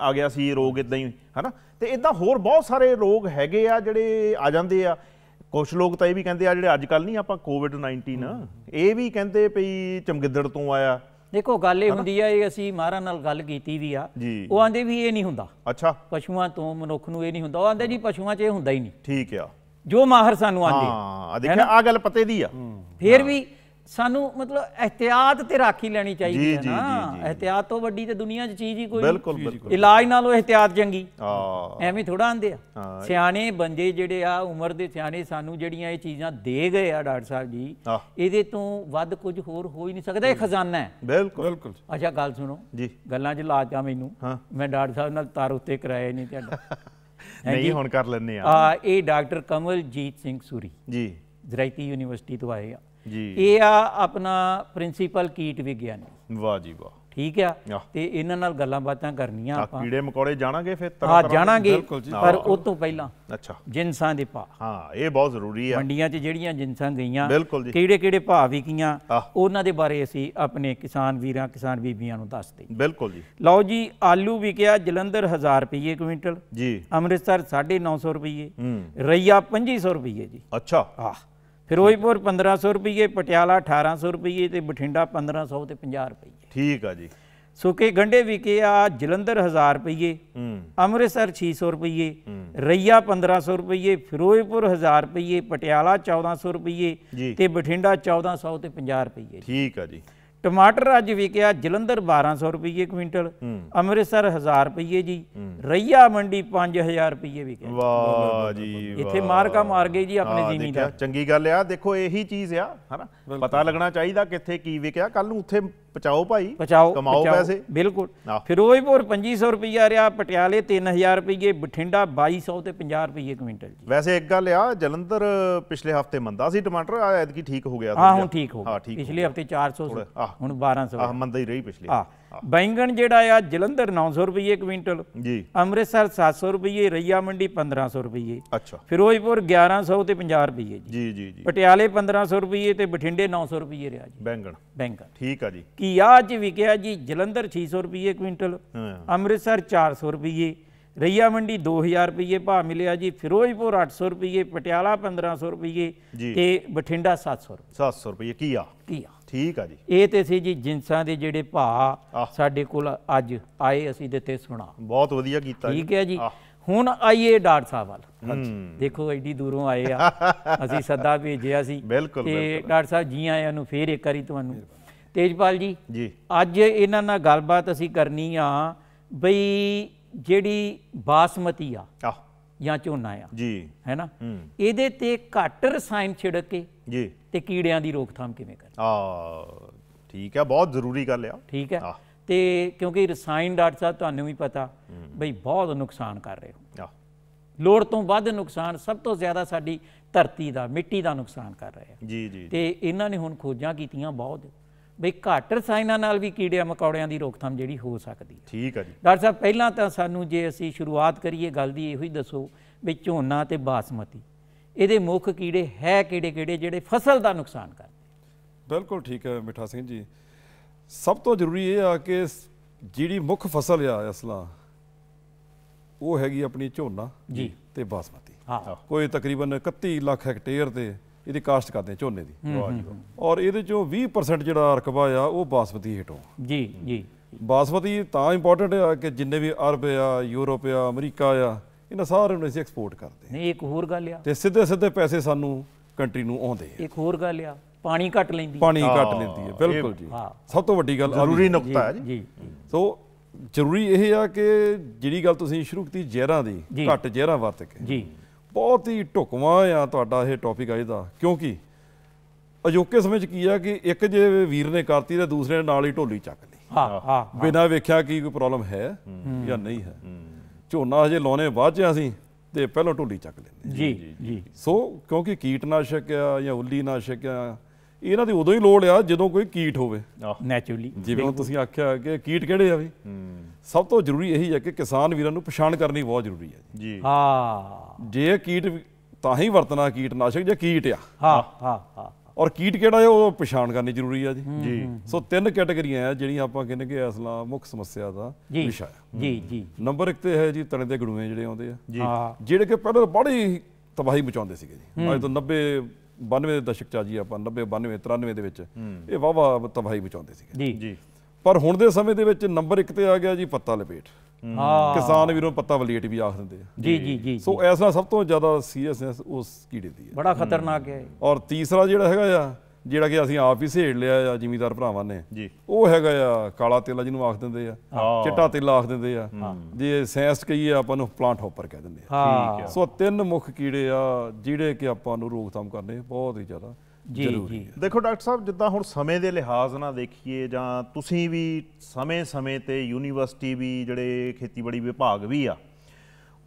ਆ ਗਿਆ ਸੀ ਰੋਗ ਇਦਾਂ ਹੀ ਹਨਾ ਤੇ ਇਦਾਂ ਹੋਰ ਬਹੁਤ ਸਾਰੇ ਰੋਗ ਹੈਗੇ ਆ ਜਿਹੜੇ ਆ ਜਾਂਦੇ ਆ ਕੁਝ ਲੋਕ ਤਾਂ ਇਹ ਵੀ ਕਹਿੰਦੇ ਆ ਜਿਹੜੇ ਅੱਜ ਕੱਲ ਨਹੀਂ ਆਪਾਂ ਕੋਵਿਡ 19 ਇਹ ਵੀ ਕਹਿੰਦੇ ਪਈ ਚਮਗਿੱਦੜ ਤੋਂ ਆਇਆ ਦੇਖੋ ਗੱਲ ਇਹ ਹੁੰਦੀ ਆ ਇਹ ਅਸੀਂ ਮਹਾਰਾ ਨਾਲ ਗੱਲ ਕੀਤੀ ਵੀ ਆ ਉਹ ਆਂਦੇ ਵੀ ਇਹ ਨਹੀਂ ਹੁੰਦਾ ਅੱਛਾ ਪਸ਼ੂਆਂ ਤੋਂ ਮਨੁੱਖ ਨੂੰ ਇਹ ਨਹੀਂ ਹੁੰਦਾ ਉਹ ਆਂਦੇ ਜੀ ਪਸ਼ੂਆਂ 'ਚ ਇਹ ਹੁੰਦਾ ਹੀ ਨਹੀਂ ਠੀਕ ਆ ਜੋ ਮਾਹਰ ਸਾਨੂੰ ਆਂਦੇ ਹਾਂ ਦੇਖਿਆ ਆ ਗੱਲ ਪਤੇ ਦੀ ਆ ਫੇਰ ਵੀ ਸਾਨੂੰ ਮਤਲਬ ਇhtiyat ਤੇ ਰਾਖੀ ਲੈਣੀ ਚਾਹੀਦੀ ਹੈ ਨਾ ਇhtiyat ਤੋਂ ਵੱਡੀ ਤੇ ਦੁਨੀਆ 'ਚ ਚੀਜ਼ ਹੀ ਕੋਈ ਨਹੀਂ ਇਲਾਜ ਨਾਲੋਂ ਇhtiyat ਚੰਗੀ ਹਾਂ ਐਵੇਂ ਥੋੜਾ ਆਂਦੇ ਆ ਸਿਆਣੇ ਬੰਦੇ ਜਿਹੜੇ ਆ ਉਮਰ ਦੇ ਸਿਆਣੇ ਸਾਨੂੰ ਜਿਹੜੀਆਂ ਇਹ ਚੀਜ਼ਾਂ ਦੇ ਗਏ ਆ ਡਾਕਟਰ ਸਾਹਿਬ ਜੀ ਇਹਦੇ ਤੋਂ ਵੱਧ ਕੁਝ ਹੋਰ ਹੋ ਹੀ ਨਹੀਂ ਸਕਦਾ ਇਹ ਖਜ਼ਾਨਾ ਹੈ ਬਿਲਕੁਲ ਬਿਲਕੁਲ ਅੱਛਾ ਗੱਲ ਸੁਣੋ ਜੀ ਗੱਲਾਂ 'ਚ ਲਾਜਾ ਮੈਨੂੰ ਮੈਂ ਡਾਕਟਰ ਸਾਹਿਬ ਨਾਲ ਤਾਰ ਉੱਤੇ ਕਰਾਇਆ ਨਹੀਂ ਤੁਹਾਡਾ ਨਹੀਂ ਹੁਣ ਕਰ ਲੈਣੇ ਆ ਇਹ ਡਾਕਟਰ ਕਮਲਜੀਤ ਸਿੰਘ ਸੂਰੀ ਜੀ ਜ਼ਰਾਈਤੀ ਯੂਨੀਵਰਸਿਟੀ ਤੋਂ ਆਏ ਆ ਜੀ ਇਹ ਆ ਆਪਣਾ ਪ੍ਰਿੰਸੀਪਲ ਕੀਟ ਵਿਗਿਆਨੀ ਵਾਹ ਜੀ ਵਾਹ ਠੀਕ ਆ ਤੇ ਇਹਨਾਂ ਨਾਲ ਗੱਲਾਂ ਬਾਤਾਂ ਕਰਨੀਆਂ ਆਪਾਂ ਕੀੜੇ ਮਕੌੜੇ ਜਾਣਾਂਗੇ ਫਿਰ ਤਰ੍ਹਾਂ ਤਰ੍ਹਾਂ ਜਾਣਾਂਗੇ ਪਰ ਉਹ ਤੋਂ ਪਹਿਲਾਂ ਅੱਛਾ ਜਿੰਸਾਂ ਦੇ ਭਾਅ ਹਾਂ ਇਹ ਬਹੁਤ ਜ਼ਰੂਰੀ ਆ ਮੰਡੀਆਂ 'ਚ ਜਿਹੜੀਆਂ ਜਿੰਸਾਂ ਗਈਆਂ ਕਿਹੜੇ ਕਿਹੜੇ ਭਾਅ ਵੀ ਕੀਆਂ ਉਹਨਾਂ ਦੇ ਬਾਰੇ ਅਸੀਂ ਆਪਣੇ ਕਿਸਾਨ ਵੀਰਾਂ ਕਿਸਾਨ ਬੀਬੀਆਂ ਨੂੰ ਦੱਸਦੇ ਬਿਲਕੁਲ ਜੀ ਲਓ ਜੀ ਆਲੂ ਵਿਕਿਆ ਜਲੰਧਰ 1000 ਰੁਪਏ ਕੁਇੰਟਲ ਜੀ ਅੰਮ੍ਰਿਤਸਰ 950 ਰੁਪਏ ਰਈਆ 2500 ਰੁਪਏ ਜੀ ਅੱਛਾ ਆਹ ਫਿਰੋਜ਼ਪੁਰ 1500 ਰੁਪਏ ਪਟਿਆਲਾ 1800 ਰੁਪਏ ਤੇ ਬਠਿੰਡਾ 1500 ਤੇ 50 ਰੁਪਏ ਠੀਕ ਆ ਜੀ ਸੁੱਕੇ ਗੰਡੇ ਵਿਕੇ ਆ ਜਲੰਧਰ 1000 ਰੁਪਏ ਅੰਮ੍ਰਿਤਸਰ 600 ਰੁਪਏ ਰਈਆ 1500 ਰੁਪਏ ਫਿਰੋਜ਼ਪੁਰ 1000 ਰੁਪਏ ਪਟਿਆਲਾ 1400 ਰੁਪਏ ਤੇ ਬਠਿੰਡਾ 1400 ਤੇ 50 ਰੁਪਏ ਠੀਕ ਆ ਜੀ ਟਮਾਟਰ ਅੱਜ ਵਿਕਿਆ ਜਲੰਧਰ 1200 ਰੁਪਏ ਕੁਇੰਟਲ ਅੰਮ੍ਰਿਤਸਰ 1000 ਰੁਪਏ ਜੀ ਰਈਆ ਮੰਡੀ 5000 ਰੁਪਏ ਵਿਕਿਆ ਵਾਹ ਜੀ ਇੱਥੇ ਮਾਰਕਾ ਮਾਰ ਗਈ ਜੀ ਆਪਣੇ ਜ਼ਿਮੀਂਦਾਰ ਚੰਗੀ ਗੱਲ ਆ ਦੇਖੋ ਇਹੀ ਚੀਜ਼ ਆ ਹਨਾ ਪਤਾ ਲੱਗਣਾ ਚਾਹੀਦਾ ਕਿੱਥੇ ਕੀ ਵਿਕਿਆ ਕੱਲ ਨੂੰ ਉੱਥੇ ਪਚਾਓ ਭਾਈ ਕਮਾਓ ਪੈਸੇ ਬਿਲਕੁਲ ਫਿਰੋਜ਼ਪੁਰ 2500 ਰੁਪਈਆ ਰਿਹਾ ਪਟਿਆਲੇ 3000 ਰੁਪਈਏ ਬਠਿੰਡਾ 2200 ਤੇ 50 ਰੁਪਈਏ ਕੁਇੰਟਲ ਜੀ ਵੈਸੇ ਇੱਕ ਗੱਲ ਆ ਜਲੰਧਰ ਪਿਛਲੇ ਹਫਤੇ ਮੰਦਾ ਸੀ ਟਮਾਟਰ ਆ ਐਤਕੀ ਠੀਕ ਹੋ ਗਿਆ ਹਾਂ ਹੁਣ ਠੀਕ ਹੋ ਗਿਆ ਪਿਛਲੇ ਹਫਤੇ 400 ਹੁਣ 1200 ਆ ਮੰਦਾ ਹੀ ਰਹੀ ਪਿਛਲੇ ਹਾਂ ਬੈਂਗਣ ਜਿਹੜਾ ਆ ਜਲੰਧਰ 900 ਰੁਪਏ ਕੁਇੰਟਲ ਜੀ ਅੰਮ੍ਰਿਤਸਰ 700 ਰੁਪਏ ਰਈਆ ਮੰਡੀ 1500 ਰੁਪਏ ਅੱਛਾ ਫਿਰੋਜ਼ਪੁਰ 1100 ਤੇ 50 ਰੁਪਏ ਜੀ ਜੀ ਜੀ ਪਟਿਆਲੇ 1500 ਰੁਪਏ ਤੇ ਬਠਿੰਡੇ 900 ਰੁਪਏ ਰਿਹਾ ਜੀ ਬੈਂਗਣ ਬੈਂਗਣ ਠੀਕ ਆ ਜੀ ਕੀ ਆ ਅੱਜ ਵਿਕਿਆ ਜੀ ਜਲੰਧਰ 600 ਰੁਪਏ ਕੁਇੰਟਲ ਅੰਮ੍ਰਿਤਸਰ 400 ਰੁਪਏ ਰਈਆ ਮੰਡੀ 2000 ਰੁਪਏ ਭਾਅ ਮਿਲਿਆ ਜੀ ਫਿਰੋਜ਼ਪੁਰ 800 ਰੁਪਏ ਪਟਿਆਲਾ 1500 ਰੁਪਏ ਤੇ ਬਠਿੰਡਾ 700 ਰੁਪਏ 700 ਰੁਪਏ ਕੀ ਆ ਠੀਕ ਆ ਜੀ ਇਹ ਤੇ ਸੀ ਜੀ ਜਿੰਸਾਂ ਦੇ ਜਿਹੜੇ ਭਾ ਸਾਡੇ ਕੋਲ ਅੱਜ ਆਏ ਅਸੀਂ ਦਿੱਤੇ ਸੁਣਾ ਬਹੁਤ ਵਧੀਆ ਕੀਤਾ ਠੀਕ ਹੈ ਜੀ ਹੁਣ ਆਈਏ ਡਾਕਟਰ ਸਾਹਿਬ ਵੱਲ ਦੇਖੋ ਐਡੀ ਦੂਰੋਂ ਆਏ ਆ ਅਸੀਂ ਸੱਦਾ ਭੇਜਿਆ ਸੀ ਤੇ ਡਾਕਟਰ ਸਾਹਿਬ ਜੀ ਆਇਆਂ ਨੂੰ ਫੇਰ ਇੱਕ ਵਾਰੀ ਤੁਹਾਨੂੰ ਤੇਜਪਾਲ ਜੀ ਜੀ ਅੱਜ ਇਹਨਾਂ ਨਾਲ ਗੱਲਬਾਤ ਅਸੀਂ ਕਰਨੀ ਆ ਬਈ ਜਿਹੜੀ ਬਾਸਮਤੀ ਆ ਜਾਂ ਝੋਨਾ ਆ ਜੀ ਹੈਨਾ ਇਹਦੇ ਤੇ ਘੱਟ ਰਸਾਇਣ ਛਿੜਕ ਕੇ ਜੀ ਤੇ ਕੀੜਿਆਂ ਦੀ ਰੋਕਥਾਮ ਕਿਵੇਂ ਕਰੀ ਆ ਠੀਕ ਹੈ ਬਹੁਤ ਜ਼ਰੂਰੀ ਗੱਲ ਆ ਠੀਕ ਹੈ ਤੇ ਕਿਉਂਕਿ ਰਸਾਇਣ ਡਾਕਟਰ ਸਾਹਿਬ ਤੁਹਾਨੂੰ ਵੀ ਪਤਾ ਬਈ ਬਹੁਤ ਨੁਕਸਾਨ ਕਰ ਰਹੇ ਹੋ ਲੋੜ ਤੋਂ ਵੱਧ ਨੁਕਸਾਨ ਸਭ ਤੋਂ ਜ਼ਿਆਦਾ ਸਾਡੀ ਧਰਤੀ ਦਾ ਮਿੱਟੀ ਦਾ ਨੁਕਸਾਨ ਕਰ ਰਹੇ ਆ ਜੀ ਜੀ ਤੇ ਇਹਨਾਂ ਨੇ ਹੁਣ ਖੋਜਾਂ ਕੀਤੀਆਂ ਬਹੁਤ ਬਈ ਘੱਟ ਰਸਾਇਣਾਂ ਨਾਲ ਵੀ ਕੀੜਿਆਂ ਮਕੌੜਿਆਂ ਦੀ ਰੋਕਥਾਮ ਜਿਹੜੀ ਹੋ ਸਕਦੀ ਹੈ ਠੀਕ ਹੈ ਜੀ ਡਾਕਟਰ ਸਾਹਿਬ ਪਹਿਲਾਂ ਤਾਂ ਸਾਨੂੰ ਜੇ ਅਸੀਂ ਸ਼ੁਰੂਆਤ ਕਰੀਏ ਗੱਲ ਦੀ ਇਹੋ ਹੀ ਦੱਸੋ ਵੀ ਝੋਨਾ ਤੇ ਬਾਸਮਤੀ ਇਹਦੇ ਮੁੱਖ ਕੀੜੇ ਹੈ ਕਿਹੜੇ-ਕਿਹੜੇ ਜਿਹੜੇ ਫਸਲ ਦਾ ਨੁਕਸਾਨ ਕਰਦੇ ਬਿਲਕੁਲ ਠੀਕ ਹੈ ਮਿੱਠਾ ਸਿੰਘ ਜੀ ਸਭ ਤੋਂ ਜ਼ਰੂਰੀ ਇਹ ਆ ਕਿ ਜਿਹੜੀ ਮੁੱਖ ਫਸਲ ਆ ਅਸਲਾ ਉਹ ਹੈਗੀ ਆਪਣੀ ਝੋਨਾ ਜੀ ਤੇ ਬਾਸਮਤੀ ਹਾਂ ਕੋਈ ਤਕਰੀਬਨ 31 ਲੱਖ ਹੈਕਟੇਅਰ ਤੇ ਇਹਦੀ ਕਾਸਟ ਕਰਦੇ ਆ ਝੋਨੇ ਦੀ ਔਰ ਇਹਦੇ ਚੋਂ 20% ਜਿਹੜਾ ਰਕਬਾ ਆ ਉਹ ਬਾਸਮਤੀ ਹੇਠੋਂ ਜੀ ਜੀ ਬਾਸਮਤੀ ਤਾਂ ਇੰਪੋਰਟੈਂਟ ਆ ਕਿ ਜਿੰਨੇ ਵੀ ਅਰਬ ਆ ਯੂਰਪ ਆ ਅਮਰੀਕਾ ਆ ਇਹਨਾਂ ਸਾਰਿਆਂ ਨੂੰ ਅਸੀਂ ਐਕਸਪੋਰਟ ਕਰਦੇ ਨਹੀਂ ਇੱਕ ਹੋਰ ਗੱਲ ਆ ਤੇ ਸਿੱਧੇ ਸਿੱਧੇ ਪੈਸੇ ਸਾਨੂੰ ਕੰਟਰੀ ਨੂੰ ਆਉਂਦੇ ਆ ਇੱਕ ਹੋਰ ਗੱਲ ਆ ਪਾਣੀ ਘਟ ਲੈਂਦੀ ਪਾਣੀ ਘਟ ਲੈਂਦੀ ਹੈ ਬਿਲਕੁਲ ਜੀ ਸਭ ਤੋਂ ਵੱਡੀ ਗੱਲ ਜ਼ਰੂਰੀ ਨੁਕਤਾ ਹੈ ਜੀ ਸੋ ਜ਼ਰੂਰੀ ਇਹ ਆ ਕਿ ਜਿਹੜੀ ਗੱਲ ਤੁਸੀਂ ਸ਼ੁਰੂ ਕੀਤੀ ਜ਼ਹਿਰਾਂ ਦੀ ਘਟ ਜ਼ਹਿਰਾਂ ਵਰਤ ਕੇ ਜੀ ਬਹੁਤ ਹੀ ਢੁਕਵਾਂ ਆ ਤੁਹਾਡਾ ਇਹ ਟੌਪਿਕ ਅੱਜ ਦਾ ਕਿਉਂਕਿ ਅਜੋਕੇ ਸਮੇਂ ਚ ਕੀ ਆ ਕਿ ਇੱਕ ਜੇ ਵੀਰ ਨੇ ਕਰਤੀ ਤੇ ਦੂਸਰੇ ਨੇ ਨਾਲ ਹੀ ਢੋਲੀ ਚੱਕ ਲਈ ਹਾਂ ਹਾਂ ਬਿਨਾਂ ਵੇਖਿਆ ਕਿ ਕੋਈ ਪ੍ਰੋਬਲਮ ਹੈ ਜਾਂ ਨਹੀਂ ਹੈ ਝੋਨਾ ਹਜੇ ਲਾਉਣੇ ਬਾਅਦ ਚ ਅਸੀਂ ਤੇ ਪਹਿਲਾਂ ਢੋਲੀ ਚੱਕ ਲੈਂਦੇ ਜੀ ਜੀ ਸੋ ਕਿਉਂਕਿ ਕੀਟਨਾਸ਼ਕ ਆ ਜਾਂ ਉੱਲੀ ਨਾਸ਼ਕ ਆ ਇਹਨਾਂ ਦੀ ਉਦੋਂ ਹੀ ਲੋੜ ਆ ਜਦੋਂ ਕੋਈ ਕੀਟ ਹੋਵੇ ਨੈਚੁਰਲੀ ਜਿਵੇਂ ਤੁਸੀਂ ਆਖਿਆ ਕਿ ਕੀਟ ਕਿਹੜੇ ਆ ਵੀ ਸਭ ਤੋਂ ਜ਼ਰੂਰੀ ਇਹੀ ਹੈ ਕਿ ਕਿਸਾਨ ਵੀਰਾਂ ਨੂੰ ਪਛਾਣ ਕਰਨੀ ਬਹੁਤ ਜ਼ਰੂਰੀ ਹੈ ਜੀ ਹਾਂ ਜੇ ਕੀਟ ਤਾਂ ਹੀ ਵਰਤਣਾ ਕੀਟਨਾਸ਼ਕ ਜੇ ਕੀਟ ਆ ਹਾਂ ਹਾਂ ਹਾਂ ਔਰ ਕੀਟ ਕਿਹੜਾ ਹੈ ਉਹ ਪਛਾਣ ਕਰਨੀ ਜ਼ਰੂਰੀ ਆ ਜੀ ਜੀ ਸੋ ਤਿੰਨ ਕੈਟਾਗਰੀਆਂ ਆ ਜਿਹੜੀਆਂ ਆਪਾਂ ਕਹਿੰਦੇ ਕਿ ਅਸਲਾ ਮੁੱਖ ਸਮੱਸਿਆ ਦਾ ਵਿਸ਼ਾ ਹੈ ਜੀ ਜੀ ਨੰਬਰ 1 ਤੇ ਹੈ ਜੀ ਤਣੇ ਦੇ ਗੜੂਏ ਜਿਹੜੇ ਆਉਂਦੇ ਆ ਜੀ ਜਿਹੜੇ ਕਿ ਪਹਿਲਾਂ ਬੜੀ ਤਬਾਹੀ ਮਚਾਉਂਦੇ ਸੀਗੇ ਜੀ ਅੱਜ ਤੋਂ 90 92 ਦੇ ਦਸ਼ਕ ਚ ਆ ਜੀ ਆਪਾਂ 90 92 93 ਦੇ ਵਿੱਚ ਇਹ ਵਾਵਾ ਤਬਾਹੀ ਮਚਾਉਂਦੇ ਸੀਗੇ ਜੀ ਜੀ ਪਰ ਹੁਣ ਦੇ ਸਮੇਂ ਦੇ ਵਿੱਚ ਨੰਬਰ 1 ਤੇ ਆ ਗਿਆ ਜੀ ਪੱਤਾ ਲਪੇਟ ਹਾਂ ਕਿਸਾਨ ਵੀਰੋਂ ਪੱਤਾ ਵਲੀਏਟ ਵੀ ਆਖ ਦਿੰਦੇ ਆ ਜੀ ਜੀ ਜੀ ਸੋ ਇਸ ਨਾਲ ਸਭ ਤੋਂ ਜ਼ਿਆਦਾ ਸੀਰੀਅਸਨੈਸ ਉਸ ਕੀੜੇ ਦੀ ਹੈ ਬੜਾ ਖਤਰਨਾਕ ਹੈ ਔਰ ਤੀਸਰਾ ਜਿਹੜਾ ਹੈਗਾ ਆ ਜਿਹੜਾ ਕਿ ਅਸੀਂ ਆਪ ਹੀ ਸੇੜ ਲਿਆ ਆ ਜ਼ਿਮੀਦਾਰ ਭਰਾਵਾਂ ਨੇ ਜੀ ਉਹ ਹੈਗਾ ਆ ਕਾਲਾ ਤੇਲਾ ਜਿਹਨੂੰ ਆਖ ਦਿੰਦੇ ਆ ਚਿੱਟਾ ਤੇਲਾ ਆਖ ਦਿੰਦੇ ਆ ਜੇ ਸਾਇੰਸ ਕਹੀਏ ਆਪਾਂ ਨੂੰ ਪਲਾਂਟ ਹੌਪਰ ਕਹਿ ਦਿੰਦੇ ਆ ਸੋ ਤਿੰਨ ਮੁੱਖ ਕੀੜੇ ਆ ਜਿਹੜੇ ਕਿ ਆਪਾਂ ਨੂੰ ਰੋਕਥਾਮ ਕਰਨੇ ਬਹੁਤ ਹੀ ਜ਼ਿਆਦਾ ਜੀ ਜੀ ਦੇਖੋ ਡਾਕਟਰ ਸਾਹਿਬ ਜਿੱਦਾਂ ਹੁਣ ਸਮੇਂ ਦੇ ਲਿਹਾਜ਼ ਨਾਲ ਦੇਖੀਏ ਜਾਂ ਤੁਸੀਂ ਵੀ ਸਮੇਂ-ਸਮੇਂ ਤੇ ਯੂਨੀਵਰਸਿਟੀ ਵੀ ਜਿਹੜੇ ਖੇਤੀਬਾੜੀ ਵਿਭਾਗ ਵੀ ਆ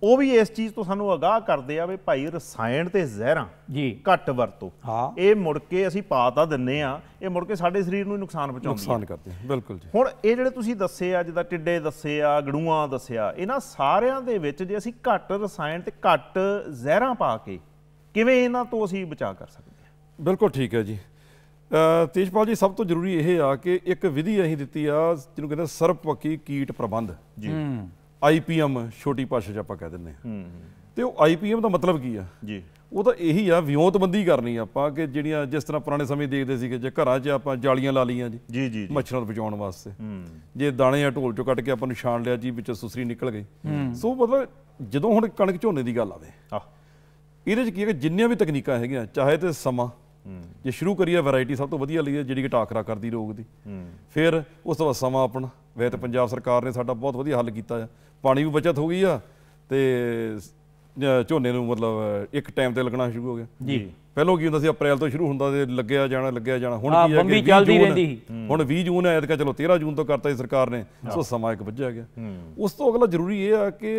ਉਹ ਵੀ ਇਸ ਚੀਜ਼ ਤੋਂ ਸਾਨੂੰ ਅਗਾਹ ਕਰਦੇ ਆ ਵੀ ਭਾਈ ਰਸਾਇਣ ਤੇ ਜ਼ਹਿਰਾਂ ਜੀ ਘੱਟ ਵਰਤੋ ਹਾਂ ਇਹ ਮੁੜ ਕੇ ਅਸੀਂ ਪਾ ਤਾਂ ਦਿੰਨੇ ਆ ਇਹ ਮੁੜ ਕੇ ਸਾਡੇ ਸਰੀਰ ਨੂੰ ਨੁਕਸਾਨ ਪਹੁੰਚਾਉਂਦੀ ਨੁਕਸਾਨ ਕਰਦੇ ਬਿਲਕੁਲ ਜੀ ਹੁਣ ਇਹ ਜਿਹੜੇ ਤੁਸੀਂ ਦੱਸੇ ਆ ਜਿੱਦਾਂ ਟਿੱਡੇ ਦੱਸੇ ਆ ਗੜੂਆਂ ਦੱਸਿਆ ਇਹਨਾਂ ਸਾਰਿਆਂ ਦੇ ਵਿੱਚ ਜੇ ਅਸੀਂ ਘੱਟ ਰਸਾਇਣ ਤੇ ਘੱਟ ਜ਼ਹਿਰਾਂ ਪਾ ਕੇ ਕਿਵੇਂ ਇਹਨਾਂ ਤੋਂ ਅਸੀਂ ਬਚਾ ਕਰ ਸਕਦੇ ਬਿਲਕੁਲ ਠੀਕ ਹੈ ਜੀ ਤੇਜਪਾਲ ਜੀ ਸਭ ਤੋਂ ਜ਼ਰੂਰੀ ਇਹ ਆ ਕਿ ਇੱਕ ਵਿਧੀ ਅਸੀਂ ਦਿੱਤੀ ਆ ਜਿਹਨੂੰ ਕਹਿੰਦੇ ਸਰਪਕੀ ਕੀਟ ਪ੍ਰਬੰਧ ਜੀ ਆਈਪੀਐਮ ਛੋਟੀ ਭਾਸ਼ਾ 'ਚ ਆਪਾਂ ਕਹਿ ਦਿੰਦੇ ਹਾਂ ਤੇ ਉਹ ਆਈਪੀਐਮ ਦਾ ਮਤਲਬ ਕੀ ਆ ਜੀ ਉਹ ਤਾਂ ਇਹੀ ਆ ਵਿਉਂਤਬੰਦੀ ਕਰਨੀ ਆਪਾਂ ਕਿ ਜਿਹੜੀਆਂ ਜਿਸ ਤਰ੍ਹਾਂ ਪੁਰਾਣੇ ਸਮੇਂ ਦੇਖਦੇ ਸੀਗੇ ਜੇ ਘਰਾਂ 'ਚ ਆਪਾਂ ਜਾਲੀਆਂ ਲਾ ਲਈਆਂ ਜੀ ਜੀ ਜੀ ਮੱਛਰਾਂ ਬਚਾਉਣ ਵਾਸਤੇ ਜੇ ਦਾਣੇ ਆ ਢੋਲ 'ਚੋਂ ਕੱਟ ਕੇ ਆਪਾਂ ਨੂੰ ਛਾਣ ਲਿਆ ਜੀ ਵਿੱਚ ਸੁਸਰੀ ਨਿਕਲ ਗਈ ਸੋ ਮਤਲਬ ਜਦੋਂ ਹੁਣ ਕਣਕ ਝੋਨੇ ਦੀ ਗੱਲ ਆਵੇ ਇਹਦੇ 'ਚ ਕੀ ਹੈ ਕਿ ਜਿੰਨੀਆਂ ਵੀ ਤਕਨੀਕਾਂ ਹੈਗੀਆਂ ਚਾਹੇ ਤੇ ਸਮਾਂ ਜੇ ਸ਼ੁਰੂ ਕਰੀਏ ਵੈਰਾਈਟੀ ਸਭ ਤੋਂ ਵਧੀਆ ਲਈ ਜਿਹੜੀ ਕਿ ਟਾਕਰਾ ਕਰਦੀ ਰੋਗ ਦੀ ਫਿਰ ਉਸ ਤੋਂ ਬਾਅਦ ਸਮਾਂ ਆਪਣਾ ਵੈਤ ਪੰਜਾਬ ਸਰਕਾਰ ਨੇ ਸਾਡਾ ਬਹੁਤ ਵਧੀਆ ਹੱਲ ਕੀਤਾ ਆ ਪਾਣੀ ਵੀ ਬਚਤ ਹੋ ਗਈ ਆ ਤੇ ਝੋਨੇ ਨੂੰ ਮਤਲਬ ਇੱਕ ਟਾਈਮ ਤੇ ਲੱਗਣਾ ਸ਼ੁਰੂ ਹੋ ਗਿਆ ਜੀ ਪਹਿਲਾਂ ਕੀ ਹੁੰਦਾ ਸੀ ਅਪ੍ਰੈਲ ਤੋਂ ਸ਼ੁਰੂ ਹੁੰਦਾ ਤੇ ਲੱਗਿਆ ਜਾਣਾ ਲੱਗਿਆ ਜਾਣਾ ਹੁਣ ਕੀ ਹੈ ਕਿ ਚੱਲਦੀ ਰਹਿੰਦੀ ਹੁਣ 20 ਜੂਨ ਹੈ ਐਤਕਾ ਚਲੋ 13 ਜੂਨ ਤੋਂ ਕਰਤਾ ਸੀ ਸਰਕਾਰ ਨੇ ਸੋ ਸਮਾਂ ਇੱਕ ਵੱਜਿਆ ਗਿਆ ਉਸ ਤੋਂ ਅਗਲਾ ਜ਼ਰੂਰੀ ਇਹ ਆ ਕਿ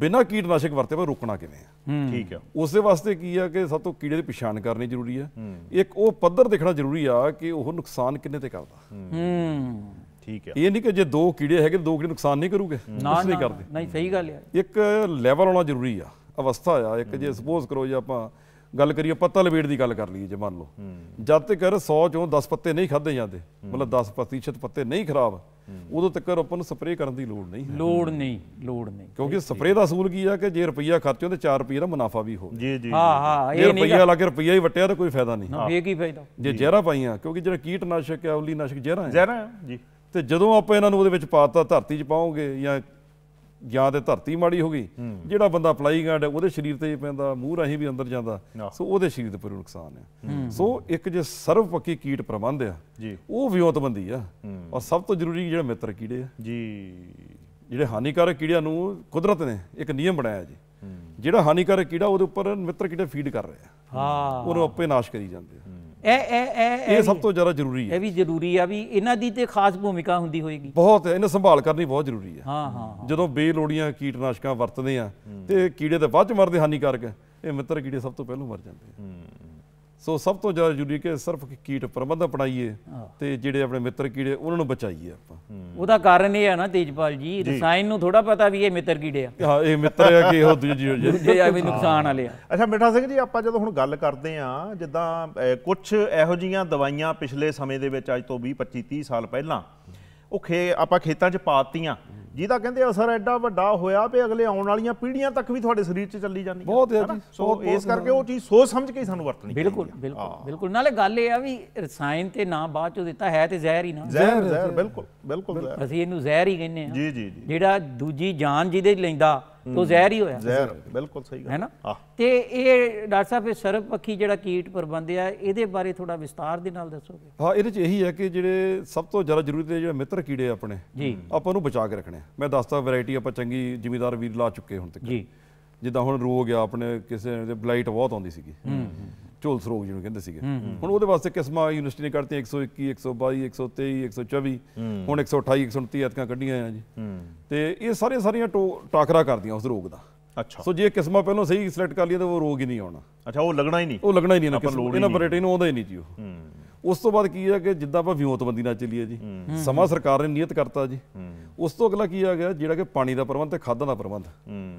ਬਿਨਾ ਕੀਟਨਾਸ਼ਕ ਵਰਤੇ ਪਰ ਰੋਕਣਾ ਕਿਵੇਂ ਆ ਠੀਕ ਆ ਉਸ ਦੇ ਵਾਸਤੇ ਕੀ ਆ ਕਿ ਸਭ ਤੋਂ ਕੀੜੇ ਦੀ ਪਛਾਣ ਕਰਨੀ ਜ਼ਰੂਰੀ ਆ ਇੱਕ ਉਹ ਪੱਧਰ ਦੇਖਣਾ ਜ਼ਰੂਰੀ ਆ ਕਿ ਉਹ ਨੁਕਸਾਨ ਕਿੰਨੇ ਤੇ ਕਰਦਾ ਹੂੰ ਠੀਕ ਹੈ ਇਹ ਨਹੀਂ ਕਿ ਜੇ ਦੋ ਕੀੜੇ ਹੈਗੇ ਦੋ ਕੀੜੇ ਨੁਕਸਾਨ ਨਹੀਂ ਕਰੂਗੇ ਨਾ ਨਹੀਂ ਕਰਦੇ ਨਹੀਂ ਸਹੀ ਗੱਲ ਹੈ ਇੱਕ ਲੈਵਲ ਹੋਣਾ ਜ਼ਰੂਰੀ ਆ ਅਵਸਥਾ ਆ ਇੱਕ ਜੇ ਸਪੋਜ਼ ਕਰੋ ਜੇ ਆਪਾਂ ਗੱਲ ਕਰੀਏ ਪੱਤਾ ਲਵੇੜ ਦੀ ਗੱਲ ਕਰ ਲਈਏ ਜੇ ਮੰਨ ਲਓ ਜਦ ਤੱਕ 100 ਚੋਂ 10 ਪੱਤੇ ਨਹੀਂ ਖਾਦੇ ਜਾਂਦੇ ਮਤਲਬ 10% ਪੱਤੇ ਨਹੀਂ ਖਰਾਬ ਉਦੋਂ ਤੱਕ ਆਪਾਂ ਨੂੰ ਸਪਰੇਅ ਕਰਨ ਦੀ ਲੋੜ ਨਹੀਂ ਲੋੜ ਨਹੀਂ ਲੋੜ ਨਹੀਂ ਕਿਉਂਕਿ ਸਪਰੇਅ ਦਾ ਅਸੂਲ ਕੀ ਆ ਕਿ ਜੇ ਰੁਪਈਆ ਖਰਚੋ ਤੇ 4 ਰੁਪਈਆ ਦਾ ਮੁਨਾਫਾ ਵੀ ਹੋਵੇ ਜੀ ਜੀ ਹਾਂ ਹਾਂ ਇਹ ਨਹੀਂ ਰੁਪਈਆ ਲਾ ਕੇ ਰੁਪਈਆ ਹੀ ਵਟਿਆ ਤਾਂ ਕੋਈ ਫਾਇਦਾ ਨਹੀਂ ਇਹ ਕੀ ਫਾਇਦਾ ਜੇ ਜ਼ਹਿਰਾ ਪਾਈਆਂ ਕਿਉਂਕਿ ਜਿਹੜਾ ਕੀਟਨਾਸ਼ਕ ਹੈ ਉਲੀ ਨਾਸ਼ਕ ਜ਼ਹਿਰਾ ਹੈ ਜ਼ਹਿਰਾ ਜੀ ਤੇ ਜਦੋਂ ਆਪਾਂ ਇਹਨਾਂ ਨੂੰ ਉਹਦੇ ਵਿੱਚ ਪਾਤਾ ਧਰਤੀ 'ਚ ਪਾਉਂਗੇ ਜਾਂ ਜਾਂ ਤੇ ਧਰਤੀ ਮਾੜੀ ਹੋ ਗਈ ਜਿਹੜਾ ਬੰਦਾ ਅਪਲਾਈ ਗਾਰਡ ਹੈ ਉਹਦੇ ਸਰੀਰ ਤੇ ਪੈਂਦਾ ਮੂੰਹ ਰਾਹੀਂ ਵੀ ਅੰਦਰ ਜਾਂਦਾ ਸੋ ਉਹਦੇ ਸਰੀਰ ਤੇ ਪੂਰਾ ਨੁਕਸਾਨ ਹੈ ਸੋ ਇੱਕ ਜੇ ਸਰਵ ਪੱਕੀ ਕੀਟ ਪ੍ਰਬੰਧ ਆ ਉਹ ਵਿਉਤਬੰਦੀ ਆ ਔਰ ਸਭ ਤੋਂ ਜ਼ਰੂਰੀ ਜਿਹੜਾ ਮਿੱਤਰ ਕੀੜੇ ਆ ਜੀ ਜਿਹੜੇ ਹਾਨੀਕਾਰਕ ਕੀੜਿਆਂ ਨੂੰ ਕੁਦਰਤ ਨੇ ਇੱਕ ਨਿਯਮ ਬਣਾਇਆ ਜੀ ਜਿਹੜਾ ਹਾਨੀਕਾਰਕ ਕੀੜਾ ਉਹਦੇ ਉੱਪਰ ਮਿੱਤਰ ਕੀੜੇ ਫੀਡ ਕਰ ਰਹੇ ਆ ਹਾਂ ਉਹਨੂੰ ਆਪੇ ਨਾਸ਼ ਕਰੀ ਜਾਂਦੇ ਆ ਇਹ ਇਹ ਇਹ ਇਹ ਸਭ ਤੋਂ ਜ਼ਿਆਦਾ ਜ਼ਰੂਰੀ ਹੈ ਇਹ ਵੀ ਜ਼ਰੂਰੀ ਆ ਵੀ ਇਹਨਾਂ ਦੀ ਤੇ ਖਾਸ ਭੂਮਿਕਾ ਹੁੰਦੀ ਹੋਏਗੀ ਬਹੁਤ ਇਹਨਾਂ ਸੰਭਾਲ ਕਰਨੀ ਬਹੁਤ ਜ਼ਰੂਰੀ ਹੈ ਹਾਂ ਹਾਂ ਜਦੋਂ ਬੇਲੋੜੀਆਂ ਕੀਟਨਾਸ਼ਕਾਂ ਵਰਤਦੇ ਆ ਤੇ ਕੀੜੇ ਤੇ ਬਾਅਦ ਚ ਮਰਦੇ ਹਾਨੀਕਾਰਕ ਇਹ ਮਿੱਤਰ ਕੀੜੇ ਸਭ ਤੋਂ ਪਹਿਲਾਂ ਮਰ ਜਾਂਦੇ ਆ ਸੋ ਸਭ ਤੋਂ ਜ਼ਿਆਦਾ ਜ਼ਰੂਰੀ ਕਿ ਸਿਰਫ ਕੀਟ ਪ੍ਰਬੰਧ ਅਪਣਾਈਏ ਤੇ ਜਿਹੜੇ ਆਪਣੇ ਮਿੱਤਰ ਕੀੜੇ ਉਹਨਾਂ ਨੂੰ ਬਚਾਈਏ ਆਪਾਂ ਉਹਦਾ ਕਾਰਨ ਇਹ ਹੈ ਨਾ ਤੇਜਪਾਲ ਜੀ ਰਸਾਇਣ ਨੂੰ ਥੋੜਾ ਪਤਾ ਵੀ ਇਹ ਮਿੱਤਰ ਕੀੜੇ ਆ ਹਾਂ ਇਹ ਮਿੱਤਰ ਆ ਕਿ ਇਹੋ ਜੀ ਜੇ ਆ ਵੀ ਨੁਕਸਾਨ ਵਾਲੇ ਆ ਅੱਛਾ ਮਿੱਠਾ ਸਿੰਘ ਜੀ ਆਪਾਂ ਜਦੋਂ ਹੁਣ ਗੱਲ ਕਰਦੇ ਆ ਜਿੱਦਾਂ ਕੁਝ ਇਹੋ ਜੀਆਂ ਦਵਾਈਆਂ ਪਿਛਲੇ ਸਮੇਂ ਦੇ ਵਿੱਚ ਅੱਜ ਤੋਂ 20 25 30 ਸਾਲ ਪਹਿਲਾਂ ਉਹ ਖੇ ਆਪਾਂ ਖੇਤਾਂ 'ਚ ਪਾਤੀਆਂ ਜਿਹਦਾ ਕਹਿੰਦੇ ਅਸਰ ਐਡਾ ਵੱਡਾ ਹੋਇਆ ਵੀ ਅਗਲੇ ਆਉਣ ਵਾਲੀਆਂ ਪੀੜ੍ਹੀਆਂ ਤੱਕ ਵੀ ਤੁਹਾਡੇ ਸਰੀਰ 'ਚ ਚੱਲੀ ਜਾਂਦੀ ਬਹੁਤ ਹੈ ਜੀ ਸੋ ਇਸ ਕਰਕੇ ਉਹ ਚੀਜ਼ ਸੋਚ ਸਮਝ ਕੇ ਹੀ ਸਾਨੂੰ ਵਰਤਣੀ ਬਿਲਕੁਲ ਬਿਲਕੁਲ ਬਿਲਕੁਲ ਨਾਲੇ ਗੱਲ ਇਹ ਆ ਵੀ ਰਸਾਇਣ ਤੇ ਨਾਂ ਬਾਅਦ ਚੋਂ ਦਿੱਤਾ ਹੈ ਤੇ ਜ਼ਹਿਰ ਹੀ ਨਾ ਜ਼ਹਿਰ ਜ਼ਹਿਰ ਬਿਲਕੁਲ ਬਿਲਕੁਲ ਅਸੀਂ ਇਹਨੂੰ ਜ਼ਹਿਰ ਹੀ ਕਹਿੰਦੇ ਆ ਜੀ ਜੀ ਜੀ ਜਿਹੜਾ ਦੂਜੀ ਜਾਨ ਜਿਹਦੇ ਲੈਂਦਾ ਤੋ ਜ਼ਹਿਰ ਹੀ ਹੋਇਆ ਜ਼ਹਿਰ ਬਿਲਕੁਲ ਸਹੀ ਗੱਲ ਹੈ ਨਾ ਤੇ ਇਹ ਡਾਕਟਰ ਸਾਹਿਬ ਇਹ ਪੱਖੀ ਜਿਹੜਾ ਕੀਟ ਪ੍ਰਬੰਧ ਹੈ ਇਹਦੇ ਬਾਰੇ ਥੋੜਾ ਵਿਸਤਾਰ ਦੇ ਨਾਲ ਦੱਸੋਗੇ ਹਾਂ ਇਹਦੇ ਚ ਇਹੀ ਹੈ ਕਿ ਜਿਹੜੇ ਸਭ ਤੋਂ ਜ਼ਿਆਦਾ ਜ਼ਰੂਰੀ ਤੇ ਜਿਹੜੇ ਮਿੱਤਰ ਕੀੜੇ ਆਪਣੇ ਆਪਾਂ ਨੂੰ ਬਚਾ ਕੇ ਰੱਖਣੇ ਮੈਂ ਦੱਸਦਾ ਵੈਰਾਈਟੀ ਆਪਾਂ ਚੰਗੀ ਜ਼ਿਮੀਦਾਰ ਵੀਰ ਲਾ ਚੁੱਕੇ ਹੁਣ ਤੱਕ ਜੀ ਜਿੱਦਾਂ ਹੁਣ ਰੋਗ ਆ ਆਪਣੇ ਕਿਸੇ ਦੇ ਬਲਾਈਟ ਬਹੁਤ ਆਉਂਦੀ ਸੀਗੀ ਹੂੰ ਝੋਲਸ ਰੋਗ ਜਿਹਨੂੰ ਕਹਿੰਦੇ ਸੀਗੇ ਹੁਣ ਉਹਦੇ ਵਾਸਤੇ ਕਿਸਮਾਂ ਯੂਨੀਵਰਸਿਟੀ ਨੇ ਕੱਢਤੀਆਂ 121 122 123 124 ਹੁਣ 128 129 ਐਤਕਾਂ ਕੱਢੀਆਂ ਆ ਜੀ ਤੇ ਇਹ ਸਾਰੀਆਂ ਸਾਰੀਆਂ ਟਾਕਰਾ ਕਰਦੀਆਂ ਉਸ ਰੋਗ ਦਾ ਅੱਛਾ ਸੋ ਜੇ ਕਿਸਮਾਂ ਪਹਿਲਾਂ ਸਹੀ ਸਿਲੈਕਟ ਕਰ ਲਈਏ ਤਾਂ ਉਹ ਰੋਗ ਹੀ ਨਹੀਂ ਆਉਣਾ ਅੱਛਾ ਉਹ ਲੱਗਣਾ ਹੀ ਨਹੀਂ ਉਹ ਲੱਗਣਾ ਹੀ ਨਹੀਂ ਇਹਨਾਂ ਬਰੇਟੇ ਨੂੰ ਆਉਂਦਾ ਹੀ ਨਹੀਂ ਜੀ ਉਹ ਉਸ ਤੋਂ ਬਾਅਦ ਕੀ ਹੈ ਕਿ ਜਿੱਦਾਂ ਆਪਾਂ ਵਿਉਂਤਬੰਦੀ ਨਾਲ ਚੱਲੀਏ ਜੀ ਸਮਾਂ ਸਰਕਾਰ ਨੇ ਨਿਯਤ ਕਰਤਾ ਜੀ ਉਸ ਤੋਂ ਅਗਲਾ ਕੀ ਆ ਗਿਆ ਜਿਹੜਾ ਕਿ ਪਾਣੀ ਦਾ ਪ੍ਰਬੰਧ ਤੇ ਖਾਦਾਂ ਦਾ ਪ੍ਰਬੰਧ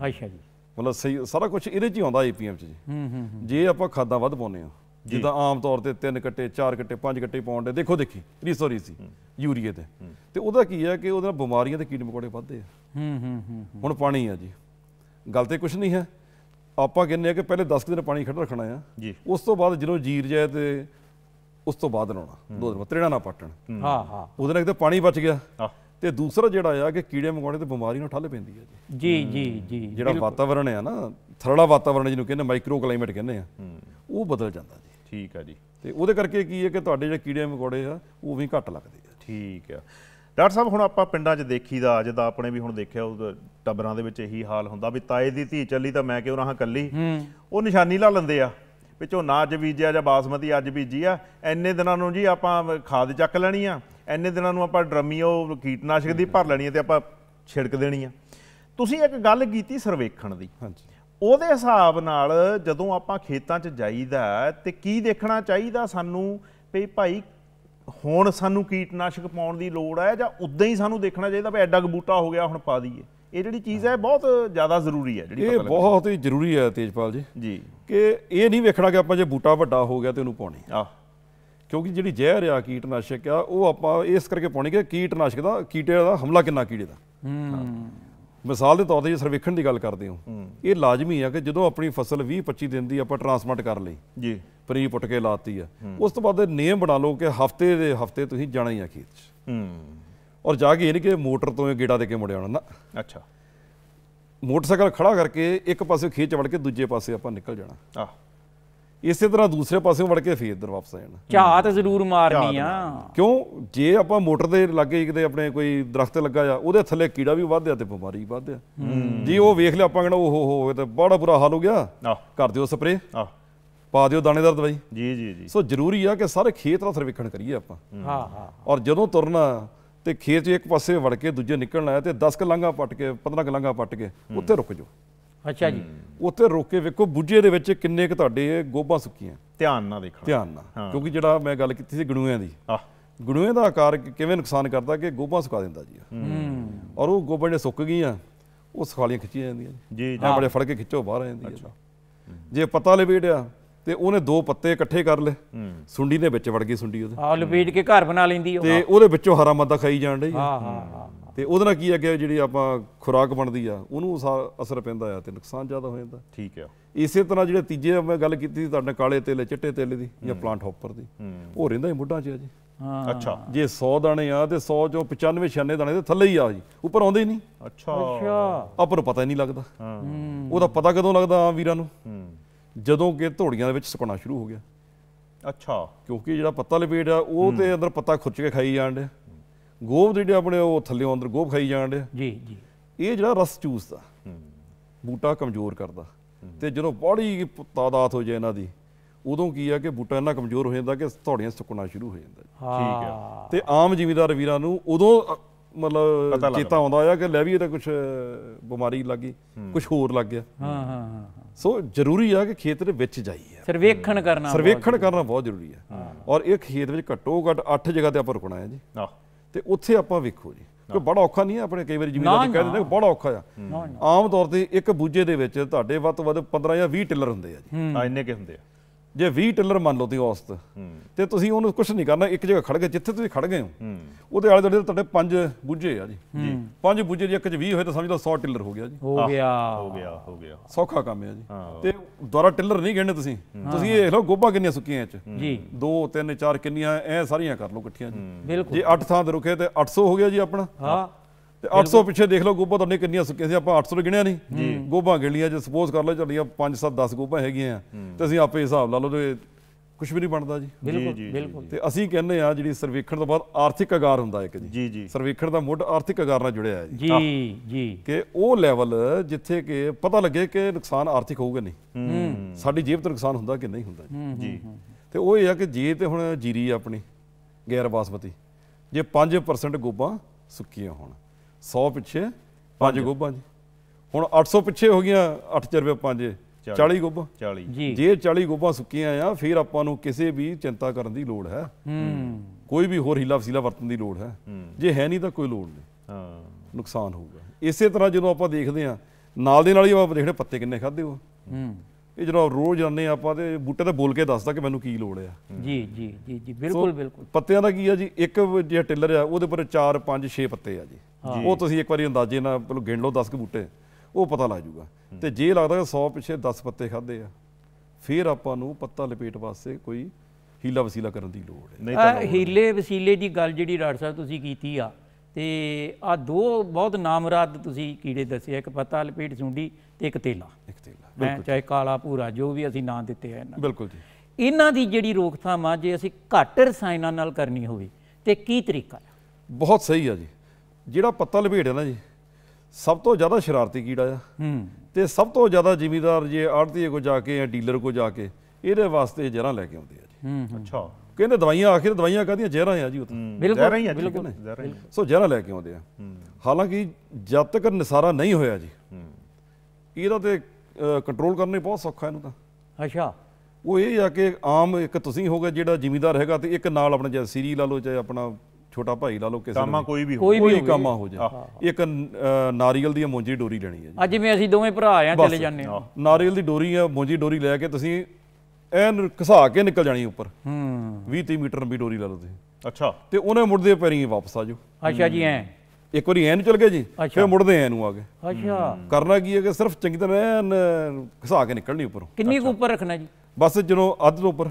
ਅੱਛਾ ਜੀ ਮਤਲਬ ਸਹੀ ਸਾਰਾ ਕੁਝ ਇਹਦੇ 'ਚ ਹੀ ਆਉਂਦਾ ਏਪੀਐਮ 'ਚ ਜੀ ਹੂੰ ਹੂੰ ਜੇ ਆਪਾਂ ਖਾਦਾਂ ਵੱਧ ਪਾਉਨੇ ਆ ਜਿੱਦਾਂ ਆਮ ਤੌਰ ਤੇ 3 ਕੱਟੇ 4 ਕੱਟੇ 5 ਕੱਟੇ ਪਾਉਣ ਦੇ ਦੇਖੋ ਦੇਖੀ ਰੀਸੋ ਸੀ ਯੂਰੀਏ ਤੇ ਤੇ ਉਹਦਾ ਕੀ ਹੈ ਕਿ ਉਹਦੇ ਨਾਲ ਬਿਮਾਰੀਆਂ ਤੇ ਕੀੜੇ ਮਕੌੜੇ ਵੱਧਦੇ ਆ ਹੂੰ ਹੂੰ ਹੂੰ ਹੁਣ ਪਾਣੀ ਆ ਜੀ ਗੱਲ ਤੇ ਕੁਝ ਨਹੀਂ ਹੈ ਆਪਾਂ ਕਹਿੰਦੇ ਆ ਕਿ ਪਹਿਲੇ 10 ਦਿਨ ਪਾਣੀ ਖੜਾ ਰੱਖਣਾ ਆ ਜੀ ਉਸ ਤੋਂ ਬਾਅਦ ਜਦੋਂ ਜੀਰ ਜਾਏ ਤੇ ਉਸ ਤੋਂ ਬਾਅਦ ਲਾਉਣਾ ਦੋ ਦਿਨ ਬਾਅਦ ਤੇੜਾ ਨਾ ਪਾਟਣ ਹਾਂ ਹਾਂ ਉਹਦੇ ਨਾਲ ਇੱਕ ਤਾਂ ਪਾਣੀ ਬਚ ਗਿਆ ਤੇ ਦੂਸਰਾ ਜਿਹੜਾ ਆ ਕਿ ਕੀੜੇ ਮਕੌੜੇ ਤੇ ਬਿਮਾਰੀ ਨੂੰ ਠੱਲ ਪੈਂਦੀ ਹੈ ਜੀ ਜੀ ਜੀ ਜਿਹੜਾ ਵਾਤਾਵਰਣ ਹੈ ਨਾ ਥਰੜਾ ਵਾਤਾਵਰਣ ਜਿਹਨੂੰ ਕਹਿੰਦੇ ਮਾਈਕਰੋ ਕਲਾਈਮੇਟ ਕਹਿੰਦੇ ਆ ਉਹ ਬਦਲ ਜਾਂਦਾ ਜੀ ਠੀਕ ਆ ਜੀ ਤੇ ਉਹਦੇ ਕਰਕੇ ਕੀ ਹੈ ਕਿ ਤੁਹਾਡੇ ਜਿਹੜੇ ਕੀੜੇ ਮਕੌੜੇ ਆ ਉਹ ਵੀ ਘੱਟ ਲੱਗਦੇ ਆ ਠੀਕ ਆ ਡਾਕਟਰ ਸਾਹਿਬ ਹੁਣ ਆਪਾਂ ਪਿੰਡਾਂ 'ਚ ਦੇਖੀਦਾ ਦਾ ਆਪਣੇ ਵੀ ਹੁਣ ਦੇਖਿਆ ਉਹ ਟੱਬਰਾਂ ਦੇ ਵਿੱਚ ਇਹੀ ਹਾਲ ਹੁੰਦਾ ਵੀ ਤਾਏ ਦੀ ਧੀ ਚੱਲੀ ਤਾਂ ਮੈਂ ਕਿਉਂ ਰਹਾ ਕੱਲੀ ਉਹ ਨਿਸ਼ਾਨੀ ਲਾ ਲੈਂਦੇ ਆ ਵੀ ਨਾ ਜਬੀਜਿਆ ਬੀਜਿਆ ਜਾਂ ਬਾਸਮਤੀ ਅੱਜ ਬੀਜੀ ਆ ਐਨੇ ਦਿਨਾਂ ਨੂੰ ਜੀ ਆਪਾਂ ਖਾਦ ਚੱਕ ਲੈਣੀ ਆ ਐਨੇ ਦਿਨਾਂ ਨੂੰ ਆਪਾਂ ਡਰਮੀਓ ਕੀਟਨਾਸ਼ਕ ਦੀ ਭਰ ਲੈਣੀ ਹੈ ਤੇ ਆਪਾਂ ਛਿੜਕ ਦੇਣੀ ਆ ਤੁਸੀਂ ਇੱਕ ਗੱਲ ਕੀਤੀ ਸਰਵੇਖਣ ਦੀ ਹਾਂਜੀ ਉਹਦੇ ਹਿਸਾਬ ਨਾਲ ਜਦੋਂ ਆਪਾਂ ਖੇਤਾਂ 'ਚ ਜਾਈਦਾ ਤੇ ਕੀ ਦੇਖਣਾ ਚਾਹੀਦਾ ਸਾਨੂੰ ਵੀ ਭਾਈ ਹੁਣ ਸਾਨੂੰ ਕੀਟਨਾਸ਼ਕ ਪਾਉਣ ਦੀ ਲੋੜ ਹੈ ਜਾਂ ਉਦਾਂ ਹੀ ਸਾਨੂੰ ਦੇਖਣਾ ਚਾਹੀਦਾ ਵੀ ਐਡਾ ਕਬੂਟਾ ਹੋ ਗਿਆ ਹੁਣ ਪਾ ਦਈਏ ਇਹ ਜਿਹੜੀ ਚੀਜ਼ ਹੈ ਬਹੁਤ ਜ਼ਿਆਦਾ ਜ਼ਰੂਰੀ ਹੈ ਜਿਹੜੀ ਇਹ ਬਹੁਤ ਹੀ ਜ਼ਰੂਰੀ ਹੈ ਤੇਜਪਾਲ ਜੀ ਜੀ ਕਿ ਇਹ ਨਹੀਂ ਵੇਖਣਾ ਕਿ ਆਪਾਂ ਜੇ ਬੂਟਾ ਵੱਡਾ ਹੋ ਗਿਆ ਤੇ ਉਹਨੂੰ ਪਾਉਣੀ ਆ ਕਿਉਂਕਿ ਜਿਹੜੀ ਜ਼ਹਿਰ ਆ ਕੀਟਨਾਸ਼ਕ ਆ ਉਹ ਆਪਾਂ ਇਸ ਕਰਕੇ ਪਾਉਣੀ ਕਿ ਕੀਟਨਾਸ਼ਕ ਦਾ ਕੀਟੇ ਦਾ ਹਮਲਾ ਕਿੰਨਾ ਕੀੜੇ ਦਾ ਮਿਸਾਲ ਦੇ ਤੌਰ ਤੇ ਜੇ ਸਰਵੇਖਣ ਦੀ ਗੱਲ ਕਰਦੇ ਹਾਂ ਇਹ ਲਾਜ਼ਮੀ ਆ ਕਿ ਜਦੋਂ ਆਪਣੀ ਫਸਲ 20 25 ਦਿਨ ਦੀ ਆਪਾਂ ਟਰਾਂਸਪਲਾਂਟ ਕਰ ਲਈ ਜੀ ਪ੍ਰੀ ਪੁੱਟ ਕੇ ਲਾਤੀ ਆ ਉਸ ਤੋਂ ਬਾਅਦ ਨਿਯਮ ਬਣਾ ਲਓ ਕਿ ਹਫਤੇ ਦੇ ਹਫਤੇ ਤੁਸੀਂ ਜਾਣਾ ਹੀ ਆ ਖੇਤ 'ਚ ਔਰ ਜਾ ਕੇ ਇਹ ਨਹੀਂ ਕਿ ਮੋਟਰ ਤੋਂ ਇਹ ਗੇੜਾ ਦੇ ਕੇ ਮੁੜ ਆਉਣਾ ਨਾ ਅੱਛਾ ਮੋਟਰਸਾਈਕਲ ਖੜਾ ਕਰਕੇ ਇੱਕ ਪਾਸੇ ਖੇਤ ਚ ਵੜ ਕੇ ਦੂਜੇ ਪਾਸੇ ਆਪਾਂ ਨਿਕਲ ਜਾਣਾ ਆਹ ਇਸੇ ਤਰ੍ਹਾਂ ਦੂਸਰੇ ਪਾਸੇ ਵੜ ਕੇ ਫੇਰ ਇਧਰ ਵਾਪਸ ਆ ਜਾਣਾ ਝਾਤ ਜ਼ਰੂਰ ਮਾਰਨੀ ਆ ਕਿਉਂ ਜੇ ਆਪਾਂ ਮੋਟਰ ਦੇ ਲੱਗੇ ਕਿਤੇ ਆਪਣੇ ਕੋਈ ਦਰਖਤ ਲੱਗਾ ਆ ਉਹਦੇ ਥੱਲੇ ਕੀੜਾ ਵੀ ਵੱਧਿਆ ਤੇ ਬਿਮਾਰੀ ਵੀ ਵੱਧਿਆ ਜੇ ਉਹ ਵੇਖ ਲਿਆ ਆਪਾਂ ਕਹਿੰਦਾ ਉਹ ਹੋਵੇ ਤੇ ਬੜਾ ਬੁਰਾ ਹਾਲ ਹੋ ਗਿਆ ਕਰ ਦਿਓ ਸਪਰੇ ਪਾ ਦਿਓ ਦਾਣੇਦਾਰ ਦਵਾਈ ਜੀ ਜੀ ਜੀ ਸੋ ਜ਼ਰੂਰੀ ਆ ਕਿ ਸਾਰੇ ਖੇਤ ਦਾ ਸਰਵੇਖਣ ਕਰੀਏ ਆਪਾਂ ਹਾਂ ਹਾਂ ਔਰ ਜਦੋਂ ਤੁਰਨਾ ਤੇ ਖੇਤ ਇੱਕ ਪਾਸੇ ਵੜ ਕੇ ਦੂਜੇ ਨਿਕਲਣਾ ਤੇ 10 ਕਲਾਂਗਾ ਪੱਟ ਕੇ 15 ਕਲਾਂਗਾ ਪੱਟ ਕੇ ਉੱਥੇ ਰੁਕ ਜਾਓ ਅੱਛਾ ਜੀ ਉੱਥੇ ਰੁਕ ਕੇ ਵੇਖੋ ਬੁੱਝੇ ਦੇ ਵਿੱਚ ਕਿੰਨੇ ਕੁ ਤੁਹਾਡੇ ਗੋਭਾਂ ਸੁੱਕੀਆਂ ਧਿਆਨ ਨਾਲ ਦੇਖਣਾ ਧਿਆਨ ਨਾਲ ਕਿਉਂਕਿ ਜਿਹੜਾ ਮੈਂ ਗੱਲ ਕੀਤੀ ਸੀ ਗਣੂਆਂ ਦੀ ਆਹ ਗਣੂਏ ਦਾ ਆਕਾਰ ਕਿਵੇਂ ਨੁਕਸਾਨ ਕਰਦਾ ਕਿ ਗੋਭਾ ਸੁਕਾ ਦਿੰਦਾ ਜੀ ਹੂੰ ਔਰ ਉਹ ਗੋਭਾ ਜੇ ਸੁੱਕ ਗਈਆਂ ਉਹ ਸਖਾਲੀਆਂ ਖਿੱਚੀਆਂ ਜਾਂਦੀਆਂ ਜੀ ਜੀ ਬੜੇ ਫੜ ਕੇ ਖਿੱਚੋ ਬਾਹਰ ਆ ਜਾਂਦੀ ਹੈ ਜੇ ਪਤਾ ਲਪੇਟਿਆ ਤੇ ਉਹਨੇ ਦੋ ਪੱਤੇ ਇਕੱਠੇ ਕਰ ਲਏ ਸੁੰਡੀ ਦੇ ਵਿੱਚ ਵੜ ਗਈ ਸੁੰਡੀ ਉਹਦੇ ਆ ਲਪੀਟ ਕੇ ਘਰ ਬਣਾ ਲੈਂਦੀ ਉਹ ਤੇ ਉਹਦੇ ਵਿੱਚੋਂ ਹਰਾ ਮੱਦਾ ਖਾਈ ਜਾਣ ਰਹੀ ਹਾਂ ਹਾਂ ਤੇ ਉਹਦੇ ਨਾਲ ਕੀ ਕਿ ਜਿਹੜੀ ਆਪਾਂ ਖੁਰਾਕ ਬਣਦੀ ਆ ਉਹਨੂੰ ਅਸਰ ਪੈਂਦਾ ਆ ਤੇ ਨੁਕਸਾਨ ਜ਼ਿਆਦਾ ਹੋ ਜਾਂਦਾ ਠੀਕ ਆ ਇਸੇ ਤਰ੍ਹਾਂ ਜਿਹੜੇ ਤੀਜੇ ਮੈਂ ਗੱਲ ਕੀਤੀ ਸੀ ਤੁਹਾਡੇ ਕਾਲੇ ਤੇਲੇ ਚਿੱਟੇ ਤੇਲੇ ਦੀ ਜਾਂ ਪਲਾਂਟ ਹੌਪਰ ਦੀ ਉਹ ਰਹਿੰਦਾ ਹੀ ਮੁੱਢਾਂ 'ਚ ਜੀ ਹਾਂ ਅੱਛਾ ਜੇ 100 ਦਾਣੇ ਆ ਤੇ 100 ਚੋਂ 95 96 ਦਾਣੇ ਤੇ ਥੱਲੇ ਹੀ ਆ ਜੀ ਉੱਪਰ ਆਉਂਦੇ ਹੀ ਨਹੀਂ ਅੱਛਾ ਅੱਛਾ ਆਪਾਂ ਨੂੰ ਪਤਾ ਹੀ ਨਹੀਂ ਲੱਗਦਾ ਹਾਂ ਉਹਦਾ ਪਤਾ ਕਦੋਂ ਲੱਗਦਾ ਆ ਵੀਰਾਂ ਨੂੰ ਜਦੋਂ ਕਿ ਧੋੜੀਆਂ ਦੇ ਵਿੱਚ ਸੁਕਣਾ ਸ਼ੁਰੂ ਹੋ ਗਿਆ ਅੱਛਾ ਕਿਉਂਕਿ ਜਿਹੜਾ ਪੱਤਾ ਲਪੇਟ ਆ ਉਹ ਤੇ ਅੰਦਰ ਪੱਤਾ ਖੁੱਚ ਕੇ ਖਾਈ ਜਾਂਦੇ ਗੋਭ ਜਿਹੜੇ ਆਪਣੇ ਉਹ ਥੱਲੇੋਂ ਅੰਦਰ ਗੋਭ ਖਾਈ ਜਾਣ ਦੇ ਜੀ ਜੀ ਇਹ ਜਿਹੜਾ ਰਸ ਚੂਸਦਾ ਬੂਟਾ ਕਮਜ਼ੋਰ ਕਰਦਾ ਤੇ ਜਦੋਂ ਬੜੀ ਤਾਦਾਦ ਹੋ ਜਾਏ ਇਹਨਾਂ ਦੀ ਉਦੋਂ ਕੀ ਆ ਕਿ ਬੂਟਾ ਇੰਨਾ ਕਮਜ਼ੋਰ ਹੋ ਜਾਂਦਾ ਕਿ ਥੋੜੀਆਂ ਸੁੱਕਣਾ ਸ਼ੁਰੂ ਹੋ ਜਾਂਦਾ ਠੀਕ ਹੈ ਤੇ ਆਮ ਜ਼ਿਮੀਦਾਰ ਵੀਰਾਂ ਨੂੰ ਉਦੋਂ ਮਤਲਬ ਚੇਤਾ ਆਉਂਦਾ ਆ ਕਿ ਲੈ ਵੀ ਇਹ ਤਾਂ ਕੁਝ ਬਿਮਾਰੀ ਲੱਗ ਗਈ ਕੁਝ ਹੋਰ ਲੱਗ ਗਿਆ ਹਾਂ ਹਾਂ ਸੋ ਜ਼ਰੂਰੀ ਆ ਕਿ ਖੇਤ ਦੇ ਵਿੱਚ ਜਾਈਏ ਸਰਵੇਖਣ ਕਰਨਾ ਸਰਵੇਖਣ ਕਰਨਾ ਬਹੁਤ ਜ਼ਰੂਰੀ ਹੈ ਔਰ ਇਹ ਖੇਤ ਵਿੱਚ ਘੱਟੋ ਘੱਟ 8 ਜਗ੍ਹਾ ਤੇ ਆਪਾਂ ਰੁਕਣਾ ਹੈ ਜੀ ਆਹ ਤੇ ਉੱਥੇ ਆਪਾਂ ਵੇਖੋ ਜੀ ਕਿ ਬੜਾ ਔਖਾ ਨਹੀਂ ਆਪਣੇ ਕਈ ਵਾਰੀ ਜ਼ਮੀਨਾਂ ਕਹਿ ਦਿੰਦੇ ਬੜਾ ਔਖਾ ਆ ਆਮ ਤੌਰ ਤੇ ਇੱਕ ਬੂਜੇ ਦੇ ਵਿੱਚ ਤੁਹਾਡੇ ਵੱਧ ਤੋਂ ਵੱਧ 15 ਜਾਂ 20 ਟਿਲਰ ਹੁੰਦੇ ਆ ਜੀ ਆ ਇੰਨੇ ਕੇ ਹੁੰਦੇ ਆ ਜੇ 20 ਟਿਲਰ ਮੰਨ ਲਓ ਤੇ ਔਸਤ ਤੇ ਤੁਸੀਂ ਉਹਨੂੰ ਕੁਝ ਨਹੀਂ ਕਰਨਾ ਇੱਕ ਜਗ੍ਹਾ ਖੜ ਗਏ ਜਿੱਥੇ ਤੁਸੀਂ ਖੜ ਗਏ ਹੋ ਉਹਦੇ ਆਲੇ ਦੁਆਲੇ ਤੁਹਾਡੇ ਪੰਜ ਬੁੱਝੇ ਆ ਜੀ ਪੰਜ ਬੁੱਝੇ ਜੇ ਇੱਕ ਚ 20 ਹੋਏ ਤਾਂ ਸਮਝ ਲਓ 100 ਟਿਲਰ ਹੋ ਗਿਆ ਜੀ ਹੋ ਗਿਆ ਹੋ ਗਿਆ ਹੋ ਗਿਆ ਸੌਖਾ ਕੰਮ ਹੈ ਜੀ ਤੇ ਦੁਆਰਾ ਟਿਲਰ ਨਹੀਂ ਗਿਣਨੇ ਤੁਸੀਂ ਤੁਸੀਂ ਇਹ ਲਓ ਗੋਭਾ ਕਿੰਨੀਆਂ ਸੁੱਕੀਆਂ ਚ ਜੀ 2 3 4 ਕਿੰਨੀਆਂ ਐ ਸਾਰੀਆਂ ਕਰ ਲਓ ਇਕੱਠੀਆਂ ਜੀ ਜੇ 8 ਥਾਂ ਤੇ ਰੁਕੇ ਤੇ 800 ਹੋ ਗਿਆ ਜੀ ਆਪਣਾ ਹਾਂ ਤੇ 800 ਪਿੱਛੇ ਦੇਖ ਲਓ ਗੋਭਾ ਤੁਹਾਨੂੰ ਕਿੰਨੀਆਂ ਸੁੱਕੀਆਂ ਸੀ ਆਪਾਂ 800 ਗਿਣਿਆ ਨਹੀਂ ਗੋਬਾ ਗਿਣ ਲਿਆ ਜੇ ਸਪੋਜ਼ ਕਰ ਲਓ ਚੱਲੀਆਂ 5 7 10 ਗੋਬਾ ਹੈਗੀਆਂ ਆ ਤੇ ਅਸੀਂ ਆਪੇ ਹਿਸਾਬ ਲਾ ਲਓ ਤੇ ਕੁਝ ਵੀ ਨਹੀਂ ਬਣਦਾ ਜੀ ਬਿਲਕੁਲ ਬਿਲਕੁਲ ਤੇ ਅਸੀਂ ਕਹਿੰਦੇ ਆ ਜਿਹੜੀ ਸਰਵੇਖਣ ਤੋਂ ਬਾਅਦ ਆਰਥਿਕ ਅਗਾਰ ਹੁੰਦਾ ਇੱਕ ਜੀ ਜੀ ਸਰਵੇਖਣ ਦਾ ਮੁੱਢ ਆਰਥਿਕ ਅਗਾਰ ਨਾਲ ਜੁੜਿਆ ਹੈ ਜੀ ਜੀ ਕਿ ਉਹ ਲੈਵਲ ਜਿੱਥੇ ਕਿ ਪਤਾ ਲੱਗੇ ਕਿ ਨੁਕਸਾਨ ਆਰਥਿਕ ਹੋਊਗਾ ਨਹੀਂ ਸਾਡੀ ਜੇਬ ਤੋਂ ਨੁਕਸਾਨ ਹੁੰਦਾ ਕਿ ਨਹੀਂ ਹੁੰਦਾ ਜੀ ਤੇ ਉਹ ਇਹ ਆ ਕਿ ਜੇ ਤੇ ਹੁਣ ਜੀਰੀ ਆਪਣੀ ਗੈਰ ਬਾਸਮਤੀ ਜੇ 5% ਗੋਬਾ ਸੁੱਕੀਆਂ ਹੋਣ 100 ਪਿੱਛੇ 5 ਗੋਭਾਂ ਜੀ ਹੁਣ 800 ਪਿੱਛੇ ਹੋ ਗਈਆਂ 8 ਰੁਪਏ 5 40 ਗੋਭਾਂ 40 ਜੇ 40 ਗੋਭਾਂ ਸੁੱਕੀਆਂ ਆ ਫਿਰ ਆਪਾਂ ਨੂੰ ਕਿਸੇ ਵੀ ਚਿੰਤਾ ਕਰਨ ਦੀ ਲੋੜ ਹੈ ਕੋਈ ਵੀ ਹੋਰ ਹਿਲਾ ਫਸੀਲਾ ਵਰਤਣ ਦੀ ਲੋੜ ਹੈ ਜੇ ਹੈ ਨਹੀਂ ਤਾਂ ਕੋਈ ਲੋੜ ਨਹੀਂ ਹਾਂ ਨੁਕਸਾਨ ਹੋਊਗਾ ਇਸੇ ਤਰ੍ਹਾਂ ਜਦੋਂ ਆਪਾਂ ਦੇਖਦੇ ਆ ਨਾਲ ਦੇ ਨਾਲ ਹੀ ਆਪਾਂ ਦੇਖਦੇ ਪੱਤੇ ਕਿੰਨੇ ਖਾਦੇ ਹੋ ਹੂੰ ਇਹ ਜਦੋਂ ਰੋਜ਼ ਜਾਂਦੇ ਆਪਾਂ ਤੇ ਬੂਟੇ ਤੇ ਬੋਲ ਕੇ ਦੱਸਦਾ ਕਿ ਮੈਨੂੰ ਕੀ ਲੋੜ ਆ ਜੀ ਜੀ ਜੀ ਜੀ ਬਿਲਕੁਲ ਬਿਲਕੁਲ ਪੱਤਿਆਂ ਦਾ ਕੀ ਆ ਜੀ ਇੱਕ ਜਿਹੜਾ ਟਿਲਰ ਆ ਉਹਦੇ ਉੱਪਰ 4 5 6 ਪੱਤੇ ਆ ਜੀ ਉਹ ਤੁਸੀਂ ਇੱਕ ਵਾਰੀ ਅੰਦਾਜ਼ੇ ਨਾਲ ਮਤਲਬ ਗਿਣ ਲਓ 10 ਬੂਟੇ ਉਹ ਪਤਾ ਲੱਗ ਜਾਊਗਾ ਤੇ ਜੇ ਲੱਗਦਾ ਕਿ 100 ਪਿੱਛੇ 10 ਪੱਤੇ ਖਾਦੇ ਆ ਫਿਰ ਆਪਾਂ ਨੂੰ ਪੱਤਾ ਲਪੇਟ ਵਾਸਤੇ ਕੋਈ ਹੀਲਾ ਵਸੀਲਾ ਕਰਨ ਦੀ ਲੋੜ ਹੈ ਨਹੀਂ ਤਾਂ ਹੀਲੇ ਵਸੀਲੇ ਦੀ ਗੱਲ ਜਿਹੜੀ ਡਾਕਟਰ ਸਾਹਿਬ ਤੁਸੀਂ ਕੀਤੀ ਆ ਤੇ ਆ ਦੋ ਬਹੁਤ ਨਾਮਰਾਦ ਤੁਸੀਂ ਕੀੜੇ ਦੱਸੇ ਇੱਕ ਪੱਤਾ ਲਪੇਟ ਸੁੰਡੀ ਤੇ ਇੱਕ ਤੇਲਾ ਇੱਕ ਤੇਲਾ ਬਿਲਕੁਲ ਚਾਹੇ ਕਾਲਾ ਭੂਰਾ ਜੋ ਵੀ ਅਸੀਂ ਨਾਂ ਦਿੱਤੇ ਆ ਇਹਨਾਂ ਬਿਲਕੁਲ ਜੀ ਇਹਨਾਂ ਦੀ ਜਿਹੜੀ ਰੋਕਥਾਮ ਆ ਜੇ ਅਸੀਂ ਘੱਟ ਰਸਾਇਣਾਂ ਨਾਲ ਕਰਨੀ ਹੋਵੇ ਤੇ ਕੀ ਤਰੀਕਾ ਬਹੁਤ ਸਹੀ ਆ ਜੀ ਜਿਹੜਾ ਪੱਤਾ ਲਪੇੜ ਨਾ ਜੀ ਸਭ ਤੋਂ ਜ਼ਿਆਦਾ ਸ਼ਰਾਰਤੀ ਕੀੜਾ ਆ ਤੇ ਸਭ ਤੋਂ ਜ਼ਿਆਦਾ ਜ਼ਿਮੀਦਾਰ ਜੇ ਆੜਤੀਏ ਕੋ ਜਾ ਕੇ ਜਾਂ ਡੀਲਰ ਕੋ ਜਾ ਕੇ ਇਹਦੇ ਵਾਸਤੇ ਜ਼ਹਿਰਾਂ ਲੈ ਕੇ ਆਉਂਦੇ ਆ ਜੀ ਅੱਛਾ ਕਹਿੰਦੇ ਦਵਾਈਆਂ ਆਖਿਰ ਦਵਾਈਆਂ ਕਾਦੀਆਂ ਜ਼ਹਿਰਾਂ ਆ ਜੀ ਉੱਥੇ ਬਿਲਕੁਲ ਹੀ ਆ ਬਿਲਕੁਲ ਸੋ ਜ਼ਹਿਰਾਂ ਲੈ ਕੇ ਆਉਂਦੇ ਆ ਹਾਲਾਂਕਿ ਜਦ ਤੱਕ ਨਿਸਾਰਾ ਨਹੀਂ ਹੋਇਆ ਜੀ ਇਹਦਾ ਤੇ ਕੰਟਰੋਲ ਕਰਨੇ ਬਹੁਤ ਸੌਖਾ ਇਹਨੂੰ ਤਾਂ ਅੱਛਾ ਉਹ ਇਹ ਆ ਕਿ ਆਮ ਇੱਕ ਤੁਸੀਂ ਹੋਗੇ ਜਿਹੜਾ ਜ਼ਿਮੀਦਾਰ ਹੈਗਾ ਤੇ ਇੱਕ ਨਾਲ ਆਪਣਾ ਜੈ ਸੀਰੀ ਲਾ ਲਓ ਚਾਹੇ ਆਪਣਾ ਛੋਟਾ ਭਾਈ ਲਾ ਲਓ ਕਿਸੇ ਕਾਮਾ ਕੋਈ ਵੀ ਕੋਈ ਵੀ ਕਾਮਾ ਹੋ ਜਾ ਇੱਕ ਨਾਰੀਅਲ ਦੀ ਮੋਂਜੀ ਡੋਰੀ ਲੈਣੀ ਹੈ ਜੀ ਅੱਜ ਜਿਵੇਂ ਅਸੀਂ ਦੋਵੇਂ ਭਰਾ ਆਏ ਆ ਚਲੇ ਜਾਂਦੇ ਹਾਂ ਨਾਰੀਅਲ ਦੀ ਡੋਰੀ ਹੈ ਮੋਂਜੀ ਡੋਰੀ ਲੈ ਕੇ ਤੁਸੀਂ ਐਨ ਘਸਾ ਕੇ ਨਿਕਲ ਜਾਣੀ ਉੱਪਰ ਹੂੰ 20 30 ਮੀਟਰ ਲੰਬੀ ਡੋਰੀ ਲਾ ਲਓ ਤੁਸੀਂ ਅੱਛਾ ਤੇ ਉਹਨੇ ਮੁੜਦੇ ਪੈਰੀ ਵਾਪਸ ਆ ਜਾਓ ਅੱਛਾ ਜੀ ਐ ਇੱਕ ਵਾਰੀ ਐਨ ਚਲ ਗਏ ਜੀ ਫਿਰ ਮੁੜਦੇ ਐ ਨੂੰ ਆ ਗਏ ਅੱਛਾ ਕਰਨਾ ਕੀ ਹੈ ਕਿ ਸਿਰਫ ਚੰਗੀ ਤਰ੍ਹਾਂ ਐਨ ਘਸਾ ਕੇ ਨਿਕਲਣੀ ਉੱਪਰੋਂ ਕਿੰਨੀ ਕੁ ਉੱਪਰ ਰੱਖਣਾ ਜੀ ਬਸ ਜਦੋਂ ਅੱਧ ਤੋਂ ਉੱਪਰ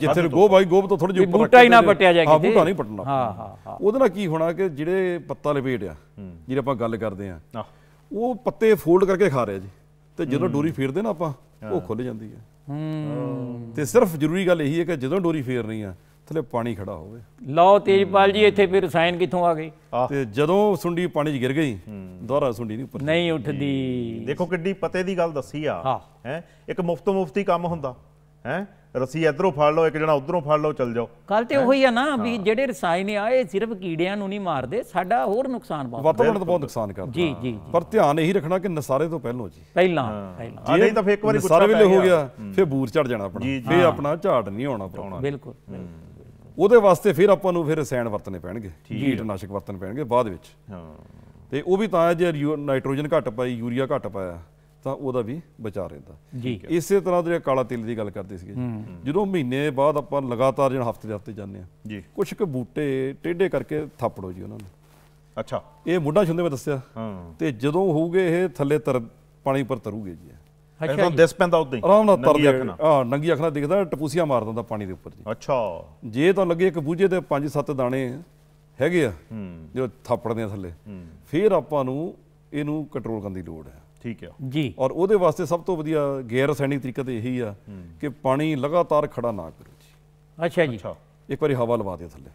ਜਿੱਥੇ ਗੋਬ ਆਈ ਗੋਬ ਤੋਂ ਥੋੜੀ ਜਿਹੀ ਉੱਪਰ ਬੂਟਾ ਹੀ ਨਾ ਪਟਿਆ ਜਾਏ ਕਿਤੇ ਬੂਟਾ ਨਹੀਂ ਪਟਣਾ ਹਾਂ ਹਾਂ ਉਹਦੇ ਨਾਲ ਕੀ ਹੋਣਾ ਕਿ ਜਿਹੜੇ ਪੱਤਾ ਲਪੇਟ ਆ ਜਿਹੜੇ ਆਪਾਂ ਗੱਲ ਕਰਦੇ ਆ ਉਹ ਪੱਤੇ ਫੋਲਡ ਕਰਕੇ ਖਾ ਰਿਹਾ ਜੀ ਤੇ ਜਦੋਂ ਡੋਰੀ ਫੇਰਦੇ ਨਾ ਆਪਾਂ ਉਹ ਖੁੱਲ ਜਾਂਦੀ ਹੈ ਹੂੰ ਤੇ ਸਿਰਫ ਜ਼ਰੂਰੀ ਗੱਲ ਇਹੀ ਹੈ ਕਿ ਜਦੋਂ ਡੋਰੀ ਫੇਰਨੀ ਆ ਥਲੇ ਪਾਣੀ ਖੜਾ ਹੋਵੇ ਲਓ ਤੇਜਪਾਲ ਜੀ ਇੱਥੇ ਫਿਰ ਰਸਾਇਣ ਕਿੱਥੋਂ ਆ ਗਈ ਤੇ ਜਦੋਂ ਸੁੰਡੀ ਪਾਣੀ 'ਚ ਗਿਰ ਗਈ ਦੁਬਾਰਾ ਸੁੰਡੀ ਨਹੀਂ ਉੱਪਰ ਨਹੀਂ ਉੱਠਦੀ ਦੇਖੋ ਕਿੱਡੀ ਪਤੇ ਦੀ ਗੱਲ ਦੱਸੀ ਆ ਹੈ ਇੱਕ ਮੁਫਤ ਮੁਫਤੀ ਕੰਮ ਹੁੰਦਾ ਹੈ ਰੱਸੀ ਇਧਰੋਂ ਫੜ ਲਓ ਇੱਕ ਜਣਾ ਉਧਰੋਂ ਫੜ ਲਓ ਚੱਲ ਜਾਓ ਕੱਲ ਤੇ ਉਹੀ ਆ ਨਾ ਵੀ ਜਿਹੜੇ ਰਸਾਇਣ ਆਏ ਸਿਰਫ ਕੀੜਿਆਂ ਨੂੰ ਨਹੀਂ ਮਾਰਦੇ ਸਾਡਾ ਹੋਰ ਨੁਕਸਾਨ ਬਹੁਤ ਵਾਤਾਵਰਣ ਬਹੁਤ ਨੁਕਸਾਨ ਕਰਦਾ ਜੀ ਜੀ ਪਰ ਧਿਆਨ ਇਹੀ ਰੱਖਣਾ ਕਿ ਨਸਾਰੇ ਤੋਂ ਪਹਿਲਾਂ ਜੀ ਪਹਿਲਾਂ ਪਹਿਲਾਂ ਨਹੀਂ ਤਾਂ ਫੇਰ ਇੱਕ ਵਾਰੀ ਗੁੱਸਾ ਵੀ ਹੋ ਗਿਆ ਫੇਰ ਬੂਰ ਚੜ ਜਾਣਾ ਆਪਣਾ ਫੇਰ ਆਪਣਾ ਝਾੜ ਨਹੀਂ ਆਉਣਾ ਪਾਉਣਾ ਬਿਲਕੁਲ ਉਹਦੇ ਵਾਸਤੇ ਫਿਰ ਆਪਾਂ ਨੂੰ ਫਿਰ ਰਸਾਇਣ ਵਰਤਨੇ ਪੈਣਗੇ ਕੀਟਨਾਸ਼ਕ ਵਰਤਨੇ ਪੈਣਗੇ ਬਾਅਦ ਵਿੱਚ ਹਾਂ ਤੇ ਉਹ ਵੀ ਤਾਂ ਜੇ ਨਾਈਟ੍ਰੋਜਨ ਘੱਟ ਪਾਈ ਯੂਰੀਆ ਘੱਟ ਪਾਇਆ ਤਾਂ ਉਹਦਾ ਵੀ ਬਚਾ ਰਹਿੰਦਾ ਇਸੇ ਤਰ੍ਹਾਂ ਜਿਹੜਾ ਕਾਲਾ ਤਿਲ ਦੀ ਗੱਲ ਕਰਦੇ ਸੀਗੇ ਜਦੋਂ ਮਹੀਨੇ ਬਾਅਦ ਆਪਾਂ ਲਗਾਤਾਰ ਜਿਹੜਾ ਹਫਤੇ ਦੇ ਹਫਤੇ ਜਾਂਦੇ ਆ ਕੁਝ ਕੁ ਬੂਟੇ ਟੇਢੇ ਕਰਕੇ ਥਾਪੜੋ ਜੀ ਉਹਨਾਂ ਨੂੰ ਅੱਛਾ ਇਹ ਮੁੱਢਾ ਛੁੰਦੇ ਮੈਂ ਦੱਸਿਆ ਤੇ ਜਦੋਂ ਹੋਊਗੇ ਇਹ ਥੱਲੇ ਤਰ ਪਾਣੀ ਉੱਪਰ ਤਰੂਗੇ ਜੀ ਅੱਛਾ ਦਿਸ ਪੈਂਦਾ ਉਦਾਂ ਹੀ ਆਰਾਮ ਨਾਲ ਤਰ ਦੇਖਣਾ ਹਾਂ ਨੰਗੀ ਅੱਖ ਨਾਲ ਦਿਖਦਾ ਟਪੂਸੀਆਂ ਮਾਰ ਦਿੰਦਾ ਪਾਣੀ ਦੇ ਉੱਪਰ ਜੀ ਅੱਛਾ ਜੇ ਤਾਂ ਲੱਗੇ ਇੱਕ ਬੂਝੇ ਦੇ 5-7 ਦਾਣੇ ਹੈਗੇ ਆ ਜੋ ਥਾਪੜਦੇ ਆ ਥੱਲੇ ਫਿਰ ਆਪਾਂ ਨੂੰ ਇਹਨੂੰ ਕੰਟਰੋਲ ਕਰਨ ਦੀ ਲੋੜ ਹੈ ਠੀਕ ਹੈ ਜੀ ਔਰ ਉਹਦੇ ਵਾਸਤੇ ਸਭ ਤੋਂ ਵਧੀਆ ਗੇਅਰ ਸੈਂਡਿੰਗ ਤਰੀਕਾ ਤੇ ਇਹੀ ਆ ਕਿ ਪਾਣੀ ਲਗਾਤਾਰ ਖੜਾ ਨਾ ਕਰੋ ਜੀ ਅੱਛਾ ਜੀ ਇੱਕ ਵਾਰੀ ਹਵਾ ਲਵਾ ਦਿਓ ਥੱਲੇ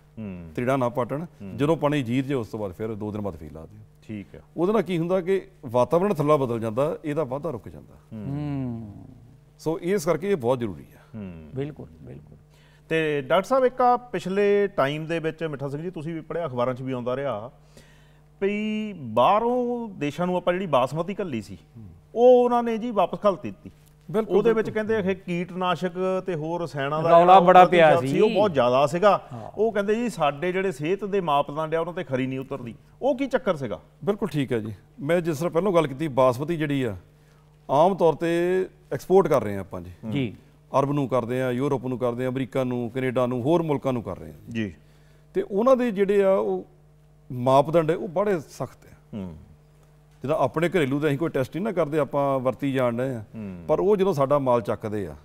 ਤ੍ਰਿੜਾ ਨਾ ਪਾਟਣ ਜਦੋਂ ਪਾਣੀ ਜੀਰ ਜੇ ਉਸ ਤੋਂ ਬਾਅਦ ਫਿਰ ਦੋ ਦਿਨ ਬਾਅਦ ਫੇਰ ਲਾ ਦਿਓ ਠੀਕ ਹੈ ਉਹਦੇ ਨਾਲ ਕੀ ਹੁੰਦਾ ਕਿ ਵਾਤਾਵਰਣ ਥੱਲਾ ਬਦਲ ਜਾਂਦਾ ਇਹਦਾ ਵਾਧਾ ਰੁਕ ਜਾਂਦਾ ਹੂੰ ਸੋ ਇਸ ਕਰਕੇ ਇਹ ਬਹੁਤ ਜ਼ਰੂਰੀ ਆ ਬਿਲਕੁਲ ਬਿਲਕੁਲ ਤੇ ਡਾਕਟਰ ਸਾਹਿਬ ਇੱਕ ਆ ਪਿਛਲੇ ਟਾਈਮ ਦੇ ਵਿੱਚ ਮਿੱਠਾ ਸਿੰਘ ਜੀ ਤੁਸੀਂ ਵੀ ਪੜਿਆ ਅਖਬਾਰਾਂ 'ਚ ਵੀ ਆਉਂਦਾ ਰਿਹਾ ਵੀ ਬਾਹਰੋਂ ਦੇਸ਼ਾਂ ਨੂੰ ਆਪਾਂ ਜਿਹੜੀ ਬਾਸਮਤੀ ਕੱਲੀ ਸੀ ਉਹ ਉਹਨਾਂ ਨੇ ਜੀ ਵਾਪਸ ਘੱਲ ਦਿੱਤੀ ਉਹਦੇ ਵਿੱਚ ਕਹਿੰਦੇ ਇਹ ਕੀਟਨਾਸ਼ਕ ਤੇ ਹੋਰ ਰਸਾਇਣਾਂ ਦਾ ਰੌਲਾ ਬੜਾ ਪਿਆ ਸੀ ਉਹ ਬਹੁਤ ਜ਼ਿਆਦਾ ਸੀਗਾ ਉਹ ਕਹਿੰਦੇ ਜੀ ਸਾਡੇ ਜਿਹੜੇ ਸਿਹਤ ਦੇ ਮਾਪਦੰਡ ਆ ਉਹਨਾਂ ਤੇ ਖਰੀ ਨਹੀਂ ਉਤਰਦੀ ਉਹ ਕੀ ਚੱਕਰ ਸੀਗਾ ਬਿਲਕੁਲ ਠੀਕ ਹੈ ਜੀ ਮੈਂ ਜਿਸ ਤਰ੍ਹਾਂ ਪਹਿਲਾਂ ਗੱਲ ਕੀਤੀ ਬਾਸਮਤੀ ਜਿਹੜੀ ਆ ਆਮ ਤੌਰ ਤੇ ਐਕਸਪੋਰਟ ਕਰ ਰਹੇ ਆ ਆਪਾਂ ਜੀ ਜੀ ਅਰਬ ਨੂੰ ਕਰਦੇ ਆ ਯੂਰਪ ਨੂੰ ਕਰਦੇ ਆ ਅਮਰੀਕਾ ਨੂੰ ਕੈਨੇਡਾ ਨੂੰ ਹੋਰ ਮੁਲਕਾਂ ਨੂੰ ਕਰ ਰਹੇ ਆ ਜੀ ਤੇ ਉਹਨਾਂ ਦੇ ਜਿਹੜੇ ਆ ਉਹ ਮਾਪਦੰਡ ਉਹ ਬੜੇ ਸਖਤ ਹੈ ਜਿਹੜਾ ਆਪਣੇ ਘਰੇਲੂ ਦੇ ਅਸੀਂ ਕੋਈ ਟੈਸਟ ਨਹੀਂ ਨਾ ਕਰਦੇ ਆਪਾਂ ਵਰਤੀ ਜਾਣ ਰਹੇ ਆ ਪਰ ਉਹ ਜਦੋਂ ਸਾਡਾ ਮਾਲ ਚੱਕਦੇ ਆ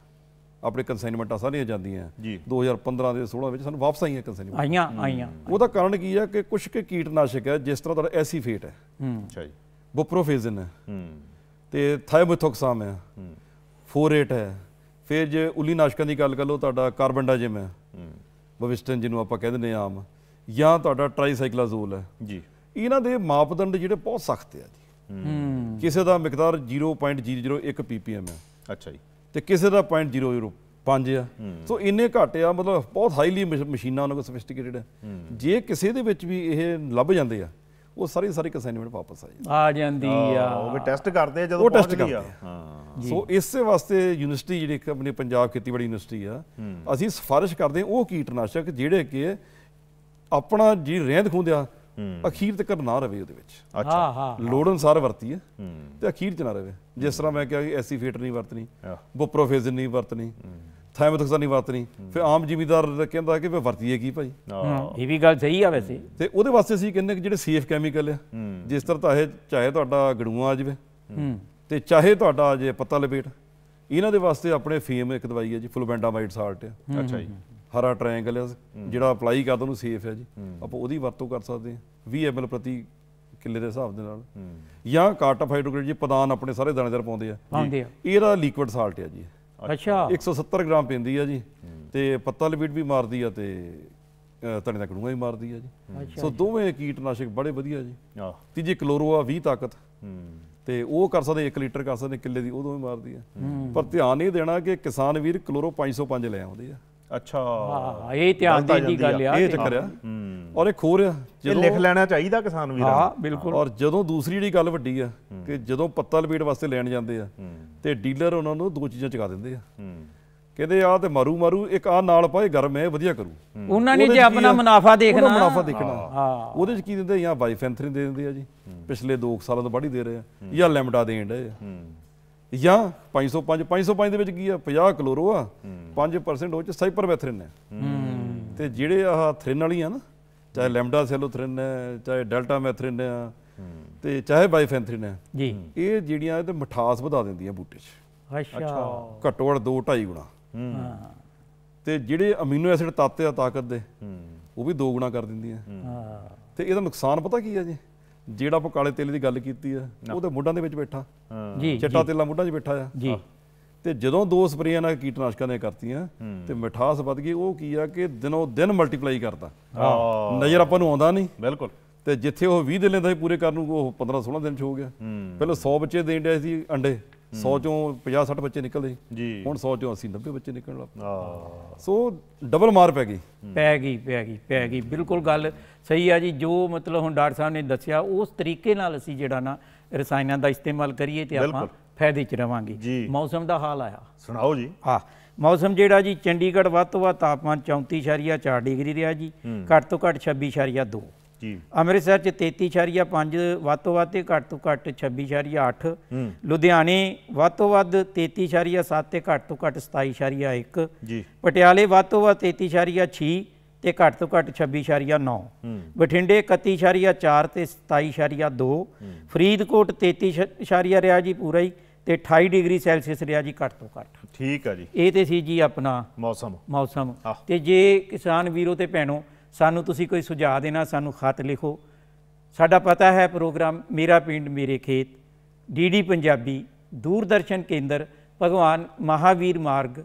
ਆਪਣੇ ਕੰਸਾਈਨਮੈਂਟਾਂ ਸਾਰੀਆਂ ਜਾਂਦੀਆਂ 2015 ਦੇ 16 ਵਿੱਚ ਸਾਨੂੰ ਵਾਪਸ ਆਈਆਂ ਕੰਸਾਈਨਮੈਂਟ ਆਈਆਂ ਆਈਆਂ ਉਹਦਾ ਕਾਰਨ ਕੀ ਹੈ ਕਿ ਕੁਝ ਕੇ ਕੀਟਨਾਸ਼ਕ ਹੈ ਜਿਸ ਤਰ੍ਹਾਂ ਤੁਹਾਡਾ ਐਸੀਫੇਟ ਹੈ ਅੱਛਾ ਜੀ ਬੁਪਰੋਫੇਜ਼ਨ ਹੈ ਤੇ ਥਾਇਮੋਥੋਕਸਾਮ ਹੈ ਫੋਰੇਟ ਹੈ ਫਿਰ ਜੇ ਉਲੀ ਨਾਸ਼ਕਾਂ ਦੀ ਗੱਲ ਕਰ ਲਓ ਤੁਹਾਡਾ ਡਾਈਜ਼ਮ ਹੈ ਬਵਿਸਟਨ ਜਿਹਨੂੰ ਆਪਾਂ ਕਹਿੰਦੇ ਨੇ ਆਮ ਜਾਂ ਤੁਹਾਡਾ ਟ੍ਰਾਈਸਾਈਕਲਾਜ਼ੋਲ ਹੈ ਜੀ ਇਹਨਾਂ ਦੇ ਮਾਪਦੰਡ ਜਿਹੜੇ ਬਹੁਤ ਸਖਤ ਆ ਜੀ ਕਿਸੇ ਦਾ ਮਿਕਦਾਰ 0.001 ppm ਹੈ ਅੱਛਾ ਜੀ ਤੇ ਕਿਸੇ ਦਾ 0.005 ਆ ਸੋ ਇੰਨੇ ਘੱਟ ਆ ਮਤਲਬ ਬਹੁਤ ਹਾਈਲੀ ਮਸ਼ੀਨਾਂ ਉਹਨਾਂ ਕੋ ਸਫਿਸਟੀਕੇਟਡ ਹੈ ਜੇ ਕਿਸੇ ਦੇ ਵਿੱਚ ਵੀ ਇਹ ਲੱਭ ਜਾਂਦੇ ਆ ਉਹ ਸਾਰੀ ਸਾਰੀ ਕਨਸਾਈਨਮੈਂਟ ਵਾਪਸ ਆ ਜਾਂਦੀ ਆ ਜਾਂਦੀ ਆ ਉਹ ਵੀ ਟੈਸਟ ਕਰਦੇ ਆ ਜਦੋਂ ਪਹੁੰਚ ਗਈ ਆ ਹਾਂ ਸੋ ਇਸੇ ਵਾਸਤੇ ਯੂਨੀਵਰਸਿਟੀ ਜਿਹੜੀ ਆਪਣੇ ਪੰਜਾਬ ਖੇਤੀਬਾੜੀ ਯੂਨੀਵਰਸਿਟੀ ਆ ਅਸੀਂ ਸਿਫਾਰਿਸ਼ ਕਰਦੇ ਆ ਉਹ ਕੀਟਨਾਸ਼ਕ ਜਿਹੜੇ ਕਿ ਆਪਣਾ ਜੀ ਰਹਿੰਦ ਖੁੰਦਿਆ ਅਖੀਰ ਤੱਕ ਨਾ ਰਵੇ ਉਹਦੇ ਵਿੱਚ ਅੱਛਾ ਲੋੜ ਅਨਸਾਰ ਵਰਤੀ ਹੈ ਤੇ ਅਖੀਰ ਚ ਨਾ ਰਵੇ ਜਿਸ ਤਰ੍ਹਾਂ ਮੈਂ ਕਿਹਾ ਕਿ ਐਸੀ ਫੇਟ ਨਹੀਂ ਵਰਤਣੀ ਬੋਪਰੋਫੇਜ਼ਨ ਨਹੀਂ ਵਰਤਣੀ ਥਾਇਮੋਥੋਕਸਾ ਨਹੀਂ ਵਰਤਣੀ ਫਿਰ ਆਮ ਜ਼ਿਮੀਦਾਰ ਕਹਿੰਦਾ ਕਿ ਵੇ ਵਰਤੀਏ ਕੀ ਭਾਈ ਇਹ ਵੀ ਗੱਲ ਸਹੀ ਆ ਵੈਸੇ ਤੇ ਉਹਦੇ ਵਾਸਤੇ ਸੀ ਕਹਿੰਦੇ ਕਿ ਜਿਹੜੇ ਸੇਫ ਕੈਮੀਕਲ ਆ ਜਿਸ ਤਰ੍ਹਾਂ ਤਾਂ ਇਹ ਚਾਹੇ ਤੁਹਾਡਾ ਗੜੂਆ ਆ ਜਵੇ ਤੇ ਚਾਹੇ ਤੁਹਾਡਾ ਜੇ ਪੱਤਾ ਲਪੇਟ ਇਹਨਾਂ ਦੇ ਵਾਸਤੇ ਆਪਣੇ ਫੀਮ ਇੱਕ ਦਵਾਈ ਹੈ ਜੀ ਵਾਈਟ ਸਾਲਟ ਅੱਛਾ ਜੀ ਹਰਾ ਟ੍ਰਾਇੰਗਲ ਜਿਹੜਾ ਅਪਲਾਈ ਕਰਦਾ ਉਹਨੂੰ ਸੇਫ ਹੈ ਜੀ ਆਪਾਂ ਉਹਦੀ ਵਰਤੋਂ ਕਰ ਸਕਦੇ ਹਾਂ 20 ਐਮਐਲ ਪ੍ਰਤੀ ਕਿੱਲੇ ਦੇ ਹਿਸਾਬ ਦੇ ਨਾਲ ਜਾਂ ਕਾਰਟਾ ਫਾਈਟੋਗ੍ਰੇਡ ਜੀ ਪਦਾਨ ਆਪਣੇ ਸਾਰੇ ਦਾਣੇਦਾਰ ਪਾਉਂਦੇ ਆ ਇਹਦਾ ਲਿਕੁਇਡ ਸਾਲਟ ਹੈ ਜੀ ਅੱਛਾ 170 ਗ੍ਰਾਮ ਪੈਂਦੀ ਆ ਜੀ ਤੇ ਪੱਤਾ ਲਪੀਟ ਵੀ ਮਾਰਦੀ ਆ ਤੇ ਤਣੇ ਦਾ ਕੜੂਆ ਵੀ ਮਾਰਦੀ ਆ ਜੀ ਸੋ ਦੋਵੇਂ ਕੀਟਨਾਸ਼ਕ ਬੜੇ ਵਧੀਆ ਜੀ ਤੀਜੀ ਕਲੋਰੋ ਆ 20 ਤਾਕਤ ਤੇ ਉਹ ਕਰ ਸਕਦੇ 1 ਲੀਟਰ ਕਰ ਸਕਦੇ ਕਿੱਲੇ ਦੀ ਉਹ ਦੋਵੇਂ ਮਾਰਦੀ ਆ ਪਰ ਧਿਆਨ ਇਹ ਦੇਣਾ ਕਿ ਕਿਸਾਨ ਵੀਰ ਕਲੋਰੋ 505 ਲੈ ਆਉਂਦੇ ਆ ਅੱਛਾ ਹਾਂ ਇਹ ਧਿਆਨ ਦੇਣ ਦੀ ਗੱਲ ਆ ਇਹ ਚੱਕਰ ਆ ਔਰ ਇਹ ਖੋਰ ਜੇ ਲਿਖ ਲੈਣਾ ਚਾਹੀਦਾ ਕਿਸਾਨ ਵੀਰ ਹਾਂ ਬਿਲਕੁਲ ਔਰ ਜਦੋਂ ਦੂਸਰੀ ਜਿਹੜੀ ਗੱਲ ਵੱਡੀ ਆ ਕਿ ਜਦੋਂ ਪੱਤਾ ਲਪੇਟ ਵਾਸਤੇ ਲੈਣ ਜਾਂਦੇ ਆ ਤੇ ਡੀਲਰ ਉਹਨਾਂ ਨੂੰ ਦੋ ਚੀਜ਼ਾਂ ਚਗਾ ਦਿੰਦੇ ਆ ਕਹਿੰਦੇ ਆ ਤੇ ਮਾਰੂ ਮਾਰੂ ਇੱਕ ਆ ਨਾਲ ਪਾਏ ਗਰਮ ਹੈ ਵਧੀਆ ਕਰੂ ਉਹਨਾਂ ਨੇ ਜੇ ਆਪਣਾ ਮੁਨਾਫਾ ਦੇਖਣਾ ਮੁਨਾਫਾ ਦੇਖਣਾ ਹਾਂ ਉਹਦੇ ਚ ਕੀ ਦਿੰਦੇ ਜਾਂ ਵਾਈਫ ਐਂਥਰੀ ਦੇ ਦਿੰਦੇ ਆ ਜੀ ਪਿਛਲੇ 2 ਸਾਲਾਂ ਤੋਂ ਬਾੜੀ ਦੇ ਰਹੇ ਆ ਜਾਂ ਲੈਮਡਾ ਦੇਣ ਦੇ ਆ ਜਾਂ 505 505 ਦੇ ਵਿੱਚ ਕੀ ਆ 50 ਕਲੋਰੋ ਆ 5% ਉਹ ਚ ਸਾਈਪਰਮੈਥ੍ਰਿਨ ਹੈ ਤੇ ਜਿਹੜੇ ਆ ਥ੍ਰਿਨ ਵਾਲੀ ਆ ਨਾ ਚਾਹੇ ਲੈਮਡਾ ਸੈਲੋਥ੍ਰਿਨ ਹੈ ਚਾਹੇ ਡੈਲਟਾ ਮੈਥ੍ਰਿਨ ਆ ਤੇ ਚਾਹੇ ਬਾਈਫੈਂਥ੍ਰਿਨ ਹੈ ਜੀ ਇਹ ਜਿਹੜੀਆਂ ਇਹ ਤੇ ਮਠਾਸ ਵਧਾ ਦਿੰਦੀਆਂ ਬੂਟੇ 'ਚ ਅੱਛਾ ਘੱਟੋ ਘੱਟ 2 2.5 ਗੁਣਾ ਤੇ ਜਿਹੜੇ ਅਮੀਨੋ ਐਸਿਡ ਤੱਤ ਆ ਤਾਕਤ ਦੇ ਉਹ ਵੀ 2 ਗੁਣਾ ਕਰ ਦਿੰਦੀਆਂ ਹਾਂ ਤੇ ਇਹਦਾ ਨੁਕਸਾਨ ਪਤਾ ਕੀ ਆ ਜੀ ਜਿਹੜਾ ਆਪਾਂ ਕਾਲੇ ਤੇਲੇ ਦੀ ਗੱਲ ਕੀਤੀ ਆ ਉਹ ਤੇ ਮੁੱਢਾਂ ਦੇ ਵਿੱਚ ਬੈਠਾ ਹਾਂ ਚਿੱਟਾ ਤੇਲਾ ਮੁੱਢਾਂ 'ਚ ਬੈਠਾ ਆ ਜੀ ਤੇ ਜਦੋਂ ਦੋ ਸਪਰੇਆਂ ਨਾਲ ਕੀਟਨਾਸ਼ਕਾਂ ਨੇ ਕਰਤੀਆਂ ਤੇ ਮਿਠਾਸ ਵੱਧ ਗਈ ਉਹ ਕੀ ਆ ਕਿ ਦਿਨੋਂ ਦਿਨ ਮਲਟੀਪਲਾਈ ਕਰਦਾ ਹਾਂ ਨਜ਼ਰ ਆਪਾਂ ਨੂੰ ਆਉਂਦਾ ਨਹੀਂ ਬਿਲਕੁਲ ਤੇ ਜਿੱਥੇ ਉਹ 20 ਦਿਨ ਲੈਂਦਾ ਸੀ ਪੂਰੇ ਕਰਨ ਨੂੰ ਉਹ 15 16 ਦਿਨ ਚ ਹੋ ਗਿਆ ਪਹਿਲਾਂ 100 ਬੱਚੇ ਦੇਣ ਡਿਆ ਸੀ ਅੰਡੇ 100 ਚੋਂ 50 60 ਬੱਚੇ ਨਿਕਲਦੇ ਜੀ ਹੁਣ 100 ਚੋਂ 80 90 ਬੱਚੇ ਨਿਕਲਣ ਲੱਗ ਪਏ ਸੋ ਡਬਲ ਮਾਰ ਪੈ ਗਈ ਪੈ ਗਈ ਪੈ ਗਈ ਪੈ ਗਈ ਬਿਲਕੁਲ ਗੱਲ ਸਹੀ ਆ ਜੀ ਜੋ ਮਤਲਬ ਹੁਣ ਡਾਕਟਰ ਸਾਹਿਬ ਨੇ ਦੱਸਿਆ ਉਸ ਤਰੀਕੇ ਨਾਲ ਅਸੀਂ ਜਿਹੜਾ ਨਾ ਰਸਾਇਣਾਂ ਦਾ ਇਸਤੇਮਾਲ ਕਰੀਏ ਤੇ ਆਪਾਂ ਫਾਇਦੇ 'ਚ ਰਵਾਂਗੇ ਮੌਸਮ ਦਾ ਹਾਲ ਆਇਆ ਸੁਣਾਓ ਜੀ ਹਾਂ ਮੌਸਮ ਜਿਹੜਾ ਜੀ ਚੰਡੀਗੜ੍ਹ ਵੱਧ ਤੋਂ ਵੱਧ ਤਾਪਮਾਨ 34.4 ਡਿਗਰੀ ਰਿਹਾ ਜੀ ਘੱਟ ਤੋਂ ਘੱਟ 26.2 ਅੰਮ੍ਰਿਤਸਰ ਚ 33.5 ਵੱਧ ਤੋਂ ਵੱਧ ਤੇ ਘੱਟ ਤੋਂ ਘੱਟ 26.8 ਲੁਧਿਆਣੇ ਵੱਧ ਤੋਂ ਵੱਧ 33.7 ਤੇ ਘੱਟ ਤੋਂ ਘੱਟ 27.1 ਜੀ ਪਟਿਆਲੇ ਵੱਧ ਤੋਂ ਵੱਧ 33.6 ਤੇ ਘੱਟ ਤੋਂ ਘੱਟ 26.9 ਬਠਿੰਡੇ 31.4 ਤੇ 27.2 ਫਰੀਦਕੋਟ 33 ਰਿਹਾ ਜੀ ਪੂਰਾ ਹੀ ਤੇ 28 ਡਿਗਰੀ ਸੈਲਸੀਅਸ ਰਿਹਾ ਜੀ ਘੱਟ ਤੋਂ ਘੱਟ ਠੀਕ ਆ ਜੀ ਇਹ ਤੇ ਸੀ ਜੀ ਆਪਣਾ ਮੌਸਮ ਮੌਸਮ ਤੇ ਜੇ ਕਿਸਾਨ ਵੀਰੋ ਤੇ ਭੈਣੋ ਸਾਨੂੰ ਤੁਸੀਂ ਕੋਈ ਸੁਝਾਅ ਦੇਣਾ ਸਾਨੂੰ ਖਤ ਲਿਖੋ ਸਾਡਾ ਪਤਾ ਹੈ ਪ੍ਰੋਗਰਾਮ ਮੇਰਾ ਪਿੰਡ ਮੇਰੇ ਖੇਤ ਡੀਡੀ ਪੰਜਾਬੀ ਦੂਰਦਰਸ਼ਨ ਕੇਂਦਰ ਭਗਵਾਨ ਮਹਾਵੀਰ ਮਾਰਗ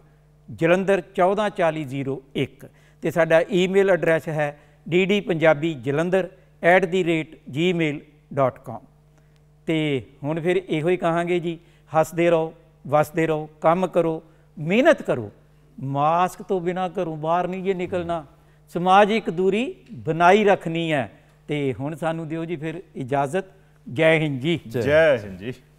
ਜਲੰਧਰ 14401 ਤੇ ਸਾਡਾ ਈਮੇਲ ਐਡਰੈਸ ਹੈ ddpunjabijalandhar@gmail.com ਤੇ ਹੁਣ ਫਿਰ ਇਹੋ ਹੀ ਕਹਾਂਗੇ ਜੀ ਹੱਸਦੇ ਰਹੋ ਵਸਦੇ ਰਹੋ ਕੰਮ ਕਰੋ ਮਿਹਨਤ ਕਰੋ ਮਾਸਕ ਤੋਂ ਬਿਨਾ ਘਰੋਂ ਬਾਹਰ ਨਹੀਂ ਜੇ ਨਿਕਲਣਾ ਸਮਾਜਿਕ ਦੂਰੀ ਬਣਾਈ ਰੱਖਣੀ ਹੈ ਤੇ ਹੁਣ ਸਾਨੂੰ ਦਿਓ ਜੀ ਫਿਰ ਇਜਾਜ਼ਤ ਜੈ ਹਿੰਦ ਜੀ ਜੈ ਹਿੰਦ ਜੀ